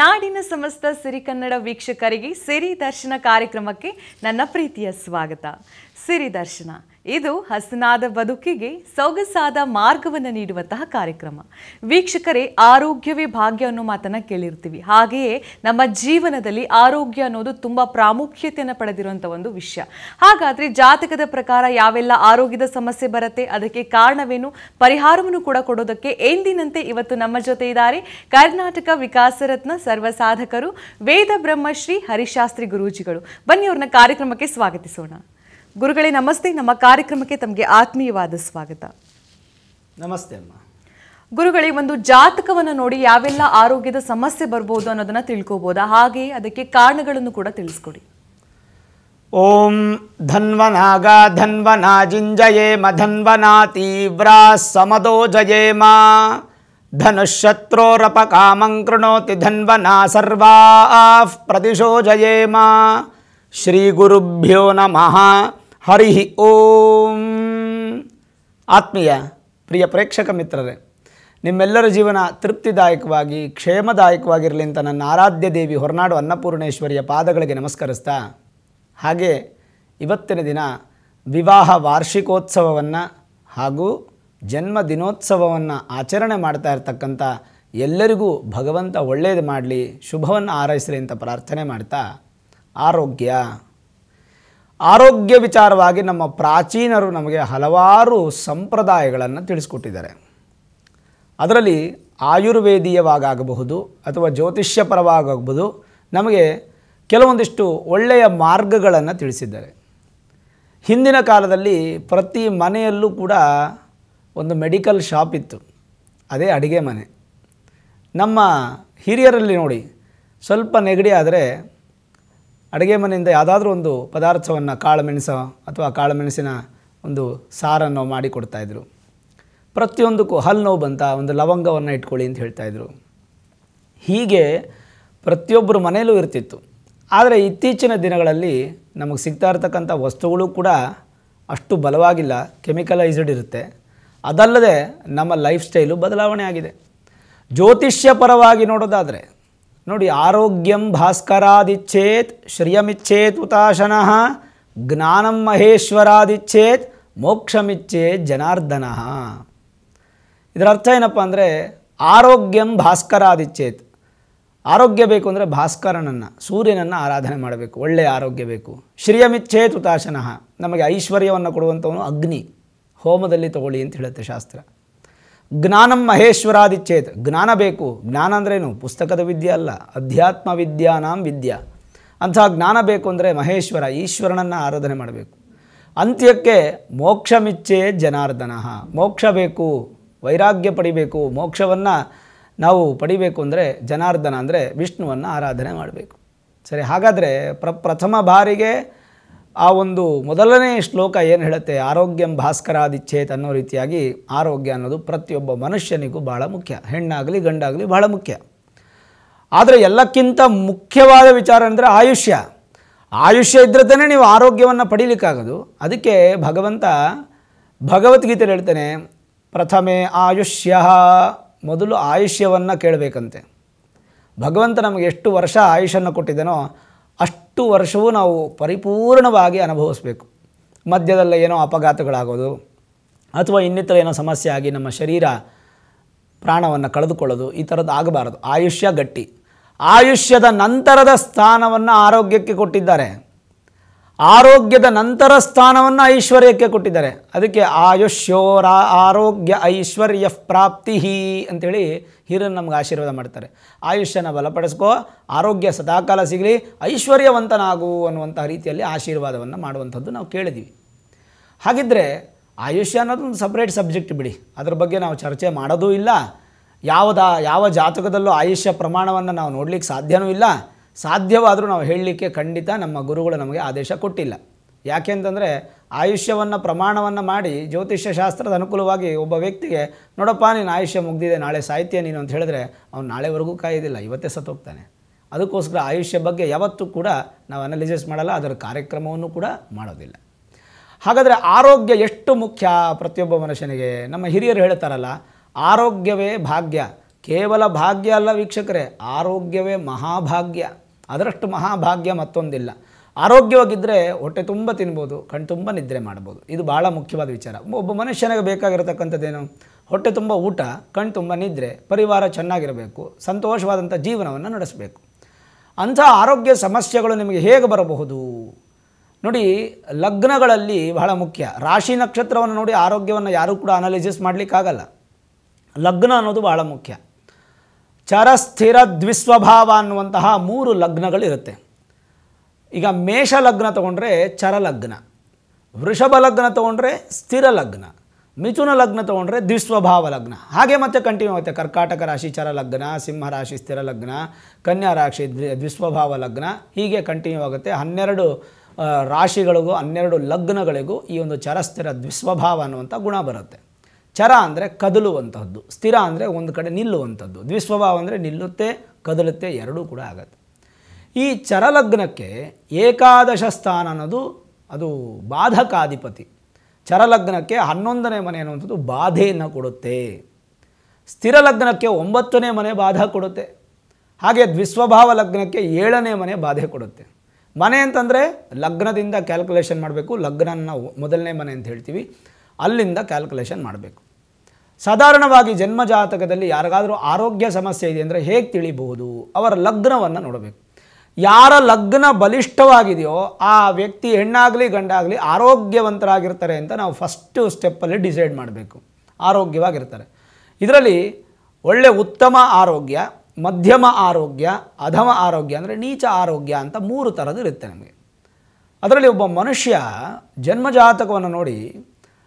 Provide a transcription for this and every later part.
ನಾಡಿನ ಸಮಸ್ತ ಸಿರಿ ಕನ್ನಡ ವೀಕ್ಷಕರಿಗೆ ಸಿರಿ ದರ್ಶನ ಕಾರ್ಯಕ್ರಮಕ್ಕೆ ನನ್ನ ಪ್ರೀತಿಯ ಸ್ವಾಗತ ಸಿರಿ ದರ್ಶನ ಇದು ಹಸನಾದ ಬದುಕಿಗೆ ಸೊಗಸಾದ ಮಾರ್ಗವನ್ನು ನೀಡುವಂತಹ ಕಾರ್ಯಕ್ರಮ ವೀಕ್ಷಕರೇ ಆರೋಗ್ಯವೇ ಭಾಗ್ಯ ಅನ್ನೋ ಮಾತನ್ನ ಕೇಳಿರ್ತೀವಿ ಹಾಗೆಯೇ ನಮ್ಮ ಜೀವನದಲ್ಲಿ ಆರೋಗ್ಯ ಅನ್ನೋದು ತುಂಬ ಪ್ರಾಮುಖ್ಯತೆಯನ್ನು ಪಡೆದಿರುವಂತಹ ಒಂದು ವಿಷಯ ಹಾಗಾದ್ರೆ ಜಾತಕದ ಪ್ರಕಾರ ಯಾವೆಲ್ಲ ಆರೋಗ್ಯದ ಸಮಸ್ಯೆ ಬರುತ್ತೆ ಅದಕ್ಕೆ ಕಾರಣವೇನು ಪರಿಹಾರವನ್ನು ಕೂಡ ಕೊಡೋದಕ್ಕೆ ಎಂದಿನಂತೆ ಇವತ್ತು ನಮ್ಮ ಜೊತೆ ಇದ್ದಾರೆ ಕರ್ನಾಟಕ ವಿಕಾಸರತ್ನ ಸರ್ವಸಾಧಕರು ವೇದ ಬ್ರಹ್ಮಶ್ರೀ ಹರಿಶಾಸ್ತ್ರಿ ಗುರೂಜಿಗಳು ಬನ್ನಿ ಅವ್ರನ್ನ ಕಾರ್ಯಕ್ರಮಕ್ಕೆ ಸ್ವಾಗತಿಸೋಣ ಗುರುಗಳೇ ನಮಸ್ತೆ ನಮ್ಮ ಕಾರ್ಯಕ್ರಮಕ್ಕೆ ತಮಗೆ ಆತ್ಮೀಯವಾದ ಸ್ವಾಗತ ನಮಸ್ತೆ ಅಮ್ಮ ಗುರುಗಳೇ ಒಂದು ಜಾತಕವನ್ನು ನೋಡಿ ಯಾವೆಲ್ಲ ಆರೋಗ್ಯದ ಸಮಸ್ಯೆ ಬರ್ಬೋದು ಅನ್ನೋದನ್ನು ತಿಳ್ಕೋಬೋದ ಹಾಗೆ ಅದಕ್ಕೆ ಕಾರಣಗಳನ್ನು ಕೂಡ ತಿಳಿಸ್ಕೊಡಿ ಓಂ ಧನ್ವನಾಗ ಧನ್ವನಾ ಜಿಂಜಯೇಮ ಧನ್ವನಾ ತೀವ್ರಾ ಸಮದೋ ಜಯೇಮ ಕೃಣೋತಿ ಧನ್ವನಾ ಸರ್ವಾ ಪ್ರತಿಶೋ ಶ್ರೀ ಗುರುಭ್ಯೋ ನಮಃ ಹರಿ ಓಂ ಆತ್ಮೀಯ ಪ್ರಿಯ ಪ್ರೇಕ್ಷಕ ಮಿತ್ರರೇ ನಿಮ್ಮೆಲ್ಲರ ಜೀವನ ತೃಪ್ತಿದಾಯಕವಾಗಿ ಕ್ಷೇಮದಾಯಕವಾಗಿರಲಿ ಅಂತ ನನ್ನ ಆರಾಧ್ಯ ದೇವಿ ಹೊರನಾಡು ಅನ್ನಪೂರ್ಣೇಶ್ವರಿಯ ಪಾದಗಳಿಗೆ ನಮಸ್ಕರಿಸ್ತಾ ಹಾಗೆ ಇವತ್ತಿನ ದಿನ ವಿವಾಹ ವಾರ್ಷಿಕೋತ್ಸವವನ್ನು ಹಾಗೂ ಜನ್ಮ ದಿನೋತ್ಸವವನ್ನು ಆಚರಣೆ ಮಾಡ್ತಾ ಇರತಕ್ಕಂಥ ಎಲ್ಲರಿಗೂ ಭಗವಂತ ಒಳ್ಳೆಯದು ಮಾಡಲಿ ಶುಭವನ್ನು ಹಾರೈಸಲಿ ಅಂತ ಪ್ರಾರ್ಥನೆ ಮಾಡ್ತಾ ಆರೋಗ್ಯ ಆರೋಗ್ಯ ವಿಚಾರವಾಗಿ ನಮ್ಮ ಪ್ರಾಚೀನರು ನಮಗೆ ಹಲವಾರು ಸಂಪ್ರದಾಯಗಳನ್ನು ತಿಳಿಸ್ಕೊಟ್ಟಿದ್ದಾರೆ ಅದರಲ್ಲಿ ಆಯುರ್ವೇದೀಯವಾಗಬಹುದು ಅಥವಾ ಜ್ಯೋತಿಷ್ಯಪರವಾಗಬಹುದು ನಮಗೆ ಕೆಲವೊಂದಿಷ್ಟು ಒಳ್ಳೆಯ ಮಾರ್ಗಗಳನ್ನು ತಿಳಿಸಿದ್ದಾರೆ ಹಿಂದಿನ ಕಾಲದಲ್ಲಿ ಪ್ರತಿ ಮನೆಯಲ್ಲೂ ಕೂಡ ಒಂದು ಮೆಡಿಕಲ್ ಶಾಪ್ ಇತ್ತು ಅದೇ ಅಡುಗೆ ಮನೆ ನಮ್ಮ ಹಿರಿಯರಲ್ಲಿ ನೋಡಿ ಸ್ವಲ್ಪ ನೆಗಡಿ ಆದರೆ ಅಡುಗೆ ಮನೆಯಿಂದ ಯಾವುದಾದ್ರೂ ಒಂದು ಪದಾರ್ಥವನ್ನು ಕಾಳುಮೆಣಸು ಅಥವಾ ಕಾಳುಮೆಣಸಿನ ಒಂದು ಸಾರನ್ನು ಮಾಡಿ ಕೊಡ್ತಾಯಿದ್ರು ಪ್ರತಿಯೊಂದಕ್ಕೂ ಹಲ್ಲು ನೋವು ಬಂತ ಒಂದು ಲವಂಗವನ್ನು ಇಟ್ಕೊಳ್ಳಿ ಅಂತ ಹೇಳ್ತಾಯಿದ್ರು ಹೀಗೆ ಪ್ರತಿಯೊಬ್ಬರ ಮನೆಯಲ್ಲೂ ಇರ್ತಿತ್ತು ಆದರೆ ಇತ್ತೀಚಿನ ದಿನಗಳಲ್ಲಿ ನಮಗೆ ಸಿಗ್ತಾ ಇರತಕ್ಕಂಥ ವಸ್ತುಗಳು ಕೂಡ ಅಷ್ಟು ಬಲವಾಗಿಲ್ಲ ಕೆಮಿಕಲೈಸ್ಡ್ ಇರುತ್ತೆ ಅದಲ್ಲದೆ ನಮ್ಮ ಲೈಫ್ ಸ್ಟೈಲು ಬದಲಾವಣೆ ಆಗಿದೆ ಜ್ಯೋತಿಷ್ಯ ಪರವಾಗಿ ನೋಡೋದಾದರೆ ನೋಡಿ ಆರೋಗ್ಯಂ ಭಾಸ್ಕರಾದಿಚ್ಛೇತ್ ಶ್ರಿಯಮಿಚ್ಛೇತ್ ಉತಾಶನಃ ಜ್ಞಾನಂ ಮಹೇಶ್ವರಾದಿಚ್ಛೇತ್ ಮೋಕ್ಷಮಿಚ್ಛೇತ್ ಜನಾರ್ದನ ಇದರ ಅರ್ಥ ಏನಪ್ಪ ಅಂದರೆ ಆರೋಗ್ಯಂ ಭಾಸ್ಕರಾದಿಚ್ಛೇತ್ ಆರೋಗ್ಯ ಬೇಕು ಅಂದರೆ ಭಾಸ್ಕರನನ್ನು ಸೂರ್ಯನನ್ನು ಆರಾಧನೆ ಮಾಡಬೇಕು ಒಳ್ಳೆಯ ಆರೋಗ್ಯ ಬೇಕು ಶ್ರಿಯಮಿಚ್ಛೇತ್ ಉತಾಶನಃ ನಮಗೆ ಐಶ್ವರ್ಯವನ್ನು ಕೊಡುವಂಥವನು ಅಗ್ನಿ ಹೋಮದಲ್ಲಿ ತಗೊಳ್ಳಿ ಅಂತ ಹೇಳುತ್ತೆ ಶಾಸ್ತ್ರ ಜ್ಞಾನಂ ಮಹೇಶ್ವರಾದಿಚ್ಛೇತ್ ಜ್ಞಾನ ಬೇಕು ಜ್ಞಾನ ಅಂದ್ರೇನು ಪುಸ್ತಕದ ವಿದ್ಯೆ ಅಲ್ಲ ಅಧ್ಯಾತ್ಮ ವಿದ್ಯಾನಾಂ ವಿದ್ಯ ಅಂತಹ ಜ್ಞಾನ ಬೇಕು ಅಂದರೆ ಮಹೇಶ್ವರ ಈಶ್ವರನನ್ನು ಆರಾಧನೆ ಮಾಡಬೇಕು ಅಂತ್ಯಕ್ಕೆ ಮೋಕ್ಷಮಿಚ್ಛೇ ಜನಾರ್ದನ ಮೋಕ್ಷ ಬೇಕು ವೈರಾಗ್ಯ ಪಡಿಬೇಕು ಮೋಕ್ಷವನ್ನು ನಾವು ಪಡಿಬೇಕು ಅಂದರೆ ಜನಾರ್ದನ ಅಂದರೆ ವಿಷ್ಣುವನ್ನು ಆರಾಧನೆ ಮಾಡಬೇಕು ಸರಿ ಹಾಗಾದರೆ ಪ್ರ ಪ್ರಥಮ ಬಾರಿಗೆ ಆ ಒಂದು ಮೊದಲನೇ ಶ್ಲೋಕ ಏನು ಹೇಳುತ್ತೆ ಆರೋಗ್ಯಂ ಭಾಸ್ಕರಾದಿಚ್ಛೇತ್ ಅನ್ನೋ ರೀತಿಯಾಗಿ ಆರೋಗ್ಯ ಅನ್ನೋದು ಪ್ರತಿಯೊಬ್ಬ ಮನುಷ್ಯನಿಗೂ ಭಾಳ ಮುಖ್ಯ ಹೆಣ್ಣಾಗಲಿ ಗಂಡಾಗಲಿ ಭಾಳ ಮುಖ್ಯ ಆದರೆ ಎಲ್ಲಕ್ಕಿಂತ ಮುಖ್ಯವಾದ ವಿಚಾರ ಅಂದರೆ ಆಯುಷ್ಯ ಆಯುಷ್ಯ ಇದ್ದರೆ ನೀವು ಆರೋಗ್ಯವನ್ನು ಪಡೀಲಿಕ್ಕಾಗೋದು ಅದಕ್ಕೆ ಭಗವಂತ ಭಗವದ್ಗೀತೆಯಲ್ಲಿ ಹೇಳ್ತಾನೆ ಪ್ರಥಮೆ ಆಯುಷ್ಯ ಮೊದಲು ಆಯುಷ್ಯವನ್ನು ಕೇಳಬೇಕಂತೆ ಭಗವಂತ ನಮಗೆ ಎಷ್ಟು ವರ್ಷ ಆಯುಷನ್ನು ಕೊಟ್ಟಿದ್ದಾನೋ ಎಷ್ಟು ವರ್ಷವೂ ನಾವು ಪರಿಪೂರ್ಣವಾಗಿ ಅನುಭವಿಸಬೇಕು ಮಧ್ಯದಲ್ಲೇ ಏನೋ ಅಪಘಾತಗಳಾಗೋದು ಅಥವಾ ಇನ್ನಿತರ ಏನೋ ಸಮಸ್ಯೆ ಆಗಿ ನಮ್ಮ ಶರೀರ ಪ್ರಾಣವನ್ನು ಕಳೆದುಕೊಳ್ಳೋದು ಈ ಥರದ್ದು ಆಗಬಾರದು ಆಯುಷ್ಯ ಗಟ್ಟಿ ಆಯುಷ್ಯದ ನಂತರದ ಸ್ಥಾನವನ್ನು ಆರೋಗ್ಯಕ್ಕೆ ಕೊಟ್ಟಿದ್ದಾರೆ ಆರೋಗ್ಯದ ನಂತರ ಸ್ಥಾನವನ್ನು ಐಶ್ವರ್ಯಕ್ಕೆ ಕೊಟ್ಟಿದ್ದಾರೆ ಅದಕ್ಕೆ ಆಯುಷ್ಯೋರ ಆರೋಗ್ಯ ಐಶ್ವರ್ಯ ಪ್ರಾಪ್ತಿ ಅಂಥೇಳಿ ಹಿರಿಯರು ನಮ್ಗೆ ಆಶೀರ್ವಾದ ಮಾಡ್ತಾರೆ ಆಯುಷ್ಯನ ಬಲಪಡಿಸ್ಕೋ ಆರೋಗ್ಯ ಸದಾಕಾಲ ಸಿಗಲಿ ಐಶ್ವರ್ಯವಂತನಾಗು ಅನ್ನುವಂಥ ರೀತಿಯಲ್ಲಿ ಆಶೀರ್ವಾದವನ್ನು ಮಾಡುವಂಥದ್ದು ನಾವು ಕೇಳಿದ್ದೀವಿ ಹಾಗಿದ್ದರೆ ಆಯುಷ್ಯ ಅನ್ನೋದು ಸಪ್ರೇಟ್ ಸಬ್ಜೆಕ್ಟ್ ಬಿಡಿ ಅದ್ರ ಬಗ್ಗೆ ನಾವು ಚರ್ಚೆ ಮಾಡೋದೂ ಇಲ್ಲ ಯಾವುದ ಯಾವ ಜಾತಕದಲ್ಲೂ ಆಯುಷ್ಯ ಪ್ರಮಾಣವನ್ನು ನಾವು ನೋಡಲಿಕ್ಕೆ ಸಾಧ್ಯವೂ ಇಲ್ಲ ಸಾಧ್ಯವಾದರೂ ನಾವು ಹೇಳಲಿಕ್ಕೆ ಖಂಡಿತ ನಮ್ಮ ಗುರುಗಳು ನಮಗೆ ಆದೇಶ ಕೊಟ್ಟಿಲ್ಲ ಯಾಕೆಂತಂದರೆ ಆಯುಷ್ಯವನ್ನು ಪ್ರಮಾಣವನ್ನು ಮಾಡಿ ಜ್ಯೋತಿಷ್ಯ ಶಾಸ್ತ್ರದ ಅನುಕೂಲವಾಗಿ ಒಬ್ಬ ವ್ಯಕ್ತಿಗೆ ನೋಡಪ್ಪ ನೀನು ಆಯುಷ್ಯ ಮುಗ್ದಿದೆ ನಾಳೆ ಸಾಹಿತ್ಯ ನೀನು ಅಂತ ಹೇಳಿದ್ರೆ ಅವ್ನು ನಾಳೆವರೆಗೂ ಕಾಯೋದಿಲ್ಲ ಇವತ್ತೇ ಸತ್ತೋಗ್ತಾನೆ ಅದಕ್ಕೋಸ್ಕರ ಆಯುಷ್ಯ ಬಗ್ಗೆ ಯಾವತ್ತೂ ಕೂಡ ನಾವು ಅನಲಿಸಿಸ್ ಮಾಡಲ್ಲ ಅದರ ಕಾರ್ಯಕ್ರಮವನ್ನು ಕೂಡ ಮಾಡೋದಿಲ್ಲ ಹಾಗಾದರೆ ಆರೋಗ್ಯ ಎಷ್ಟು ಮುಖ್ಯ ಪ್ರತಿಯೊಬ್ಬ ಮನುಷ್ಯನಿಗೆ ನಮ್ಮ ಹಿರಿಯರು ಹೇಳ್ತಾರಲ್ಲ ಆರೋಗ್ಯವೇ ಭಾಗ್ಯ ಕೇವಲ ಭಾಗ್ಯ ಅಲ್ಲ ವೀಕ್ಷಕರೇ ಆರೋಗ್ಯವೇ ಮಹಾಭಾಗ್ಯ ಅದರಷ್ಟು ಮಹಾಭಾಗ್ಯ ಮತ್ತೊಂದಿಲ್ಲ ಆರೋಗ್ಯವಾಗಿದ್ದರೆ ಹೊಟ್ಟೆ ತುಂಬ ತಿನ್ಬೋದು ಕಣ್ತುಂಬ ತುಂಬ ನಿದ್ರೆ ಮಾಡ್ಬೋದು ಇದು ಭಾಳ ಮುಖ್ಯವಾದ ವಿಚಾರ ಒಬ್ಬ ಮನುಷ್ಯನಿಗೆ ಬೇಕಾಗಿರತಕ್ಕಂಥದ್ದೇನು ಹೊಟ್ಟೆ ತುಂಬ ಊಟ ಕಣ್ಣು ತುಂಬ ನಿದ್ರೆ ಪರಿವಾರ ಚೆನ್ನಾಗಿರಬೇಕು ಸಂತೋಷವಾದಂಥ ಜೀವನವನ್ನು ನಡೆಸಬೇಕು ಅಂಥ ಆರೋಗ್ಯ ಸಮಸ್ಯೆಗಳು ನಿಮಗೆ ಹೇಗೆ ಬರಬಹುದು ನೋಡಿ ಲಗ್ನಗಳಲ್ಲಿ ಬಹಳ ಮುಖ್ಯ ರಾಶಿ ನಕ್ಷತ್ರವನ್ನು ನೋಡಿ ಆರೋಗ್ಯವನ್ನು ಯಾರೂ ಕೂಡ ಅನಾಲಿಸಿಸ್ ಮಾಡಲಿಕ್ಕಾಗಲ್ಲ ಲಗ್ನ ಅನ್ನೋದು ಬಹಳ ಮುಖ್ಯ ಚರಸ್ಥಿರ ದ್ವಿಸ್ವಭಾವ ಅನ್ನುವಂತಹ ಮೂರು ಲಗ್ನಗಳಿರುತ್ತೆ ಈಗ ಮೇಷ ಲಗ್ನ ತಗೊಂಡ್ರೆ ಚರಲಗ್ನ ವೃಷಭ ಲಗ್ನ ತಗೊಂಡ್ರೆ ಸ್ಥಿರ ಲಗ್ನ ಮಿಥುನ ಲಗ್ನ ತಗೊಂಡ್ರೆ ದ್ವಿಸ್ವಭಾವ ಲಗ್ನ ಹಾಗೆ ಮತ್ತೆ ಕಂಟಿನ್ಯೂ ಆಗುತ್ತೆ ಕರ್ಕಾಟಕ ರಾಶಿ ಚರ ಲಗ್ನ ಸಿಂಹರಾಶಿ ಸ್ಥಿರ ಲಗ್ನ ಕನ್ಯಾ ರಾಶಿ ದ್ವಿಸ್ವಭಾವ ಲಗ್ನ ಹೀಗೆ ಕಂಟಿನ್ಯೂ ಆಗುತ್ತೆ ಹನ್ನೆರಡು ರಾಶಿಗಳಿಗೂ ಹನ್ನೆರಡು ಲಗ್ನಗಳಿಗೂ ಈ ಒಂದು ಚರಸ್ಥಿರ ದ್ವಿಸ್ವಭಾವ ಅನ್ನುವಂಥ ಗುಣ ಬರುತ್ತೆ ಚರ ಅಂದರೆ ಕದಲುವಂಥದ್ದು ಸ್ಥಿರ ಅಂದರೆ ಒಂದು ಕಡೆ ನಿಲ್ಲುವಂಥದ್ದು ದ್ವಿಸ್ವಭಾವ ಅಂದರೆ ನಿಲ್ಲುತ್ತೆ ಕದಲುತ್ತೆ ಎರಡೂ ಕೂಡ ಆಗತ್ತೆ ಈ ಚರಲಗ್ನಕ್ಕೆ ಏಕಾದಶ ಸ್ಥಾನ ಅನ್ನೋದು ಅದು ಬಾಧಕಾಧಿಪತಿ ಚರಲಗ್ನಕ್ಕೆ ಹನ್ನೊಂದನೇ ಮನೆ ಅನ್ನುವಂಥದ್ದು ಬಾಧೆಯನ್ನು ಕೊಡುತ್ತೆ ಸ್ಥಿರ ಲಗ್ನಕ್ಕೆ ಒಂಬತ್ತನೇ ಮನೆ ಬಾಧ ಕೊಡುತ್ತೆ ಹಾಗೆ ದ್ವಿಸ್ವಭಾವ ಲಗ್ನಕ್ಕೆ ಏಳನೇ ಮನೆ ಬಾಧೆ ಕೊಡುತ್ತೆ ಮನೆ ಅಂತಂದರೆ ಲಗ್ನದಿಂದ ಕ್ಯಾಲ್ಕುಲೇಷನ್ ಮಾಡಬೇಕು ಲಗ್ನನ ಮೊದಲನೇ ಮನೆ ಅಂತ ಹೇಳ್ತೀವಿ ಅಲ್ಲಿಂದ ಕ್ಯಾಲ್ಕುಲೇಷನ್ ಮಾಡಬೇಕು ಸಾಧಾರಣವಾಗಿ ಜನ್ಮಜಾತಕದಲ್ಲಿ ಯಾರಿಗಾದರೂ ಆರೋಗ್ಯ ಸಮಸ್ಯೆ ಇದೆ ಅಂದರೆ ಹೇಗೆ ತಿಳಿಬಹುದು ಅವರ ಲಗ್ನವನ್ನು ನೋಡಬೇಕು ಯಾರ ಲಗ್ನ ಬಲಿಷ್ಠವಾಗಿದೆಯೋ ಆ ವ್ಯಕ್ತಿ ಹೆಣ್ಣಾಗಲಿ ಗಂಡಾಗಲಿ ಆರೋಗ್ಯವಂತರಾಗಿರ್ತಾರೆ ಅಂತ ನಾವು ಫಸ್ಟು ಸ್ಟೆಪ್ಪಲ್ಲಿ ಡಿಸೈಡ್ ಮಾಡಬೇಕು ಆರೋಗ್ಯವಾಗಿರ್ತಾರೆ ಇದರಲ್ಲಿ ಒಳ್ಳೆ ಉತ್ತಮ ಆರೋಗ್ಯ ಮಧ್ಯಮ ಆರೋಗ್ಯ ಅಧಮ ಆರೋಗ್ಯ ಅಂದರೆ ನೀಚ ಆರೋಗ್ಯ ಅಂತ ಮೂರು ಥರದ್ದು ಇರುತ್ತೆ ನಮಗೆ ಅದರಲ್ಲಿ ಒಬ್ಬ ಮನುಷ್ಯ ಜನ್ಮಜಾತಕವನ್ನು ನೋಡಿ